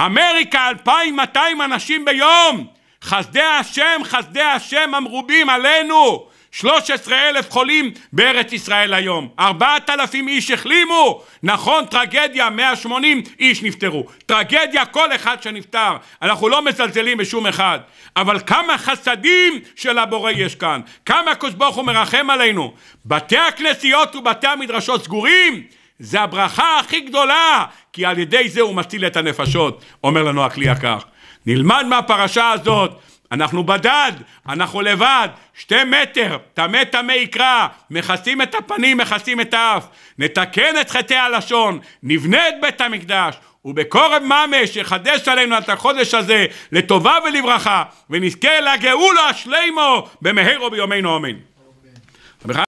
אמריקה 2,200 אנשים ביום, חסדי השם, חסדי השם המרובים עלינו, 13 אלף חולים בארץ ישראל היום. 4,000 איש החלימו. נכון, טרגדיה, 180 איש נפטרו. טרגדיה, כל אחד שנפטר. אנחנו לא מזלזלים בשום אחד. אבל כמה חסדים של הבורא יש כאן. כמה הקדוש ברוך הוא מרחם עלינו. בתי הכנסיות ובתי המדרשות סגורים. זה הברכה הכי גדולה, כי על ידי זה הוא מציל את הנפשות, אומר לנו הכלי יקר. נלמד מהפרשה הזאת אנחנו בדד, אנחנו לבד, שתי מטר, טמא טמא יקרא, מכסים את הפנים, מכסים את האף, נתקן את חטאי הלשון, נבנה את בית המקדש, ובקורב ממש יחדש עלינו את החודש הזה לטובה ולברכה, ונזכה לגאולה שלימו במהרו ביומנו אמן.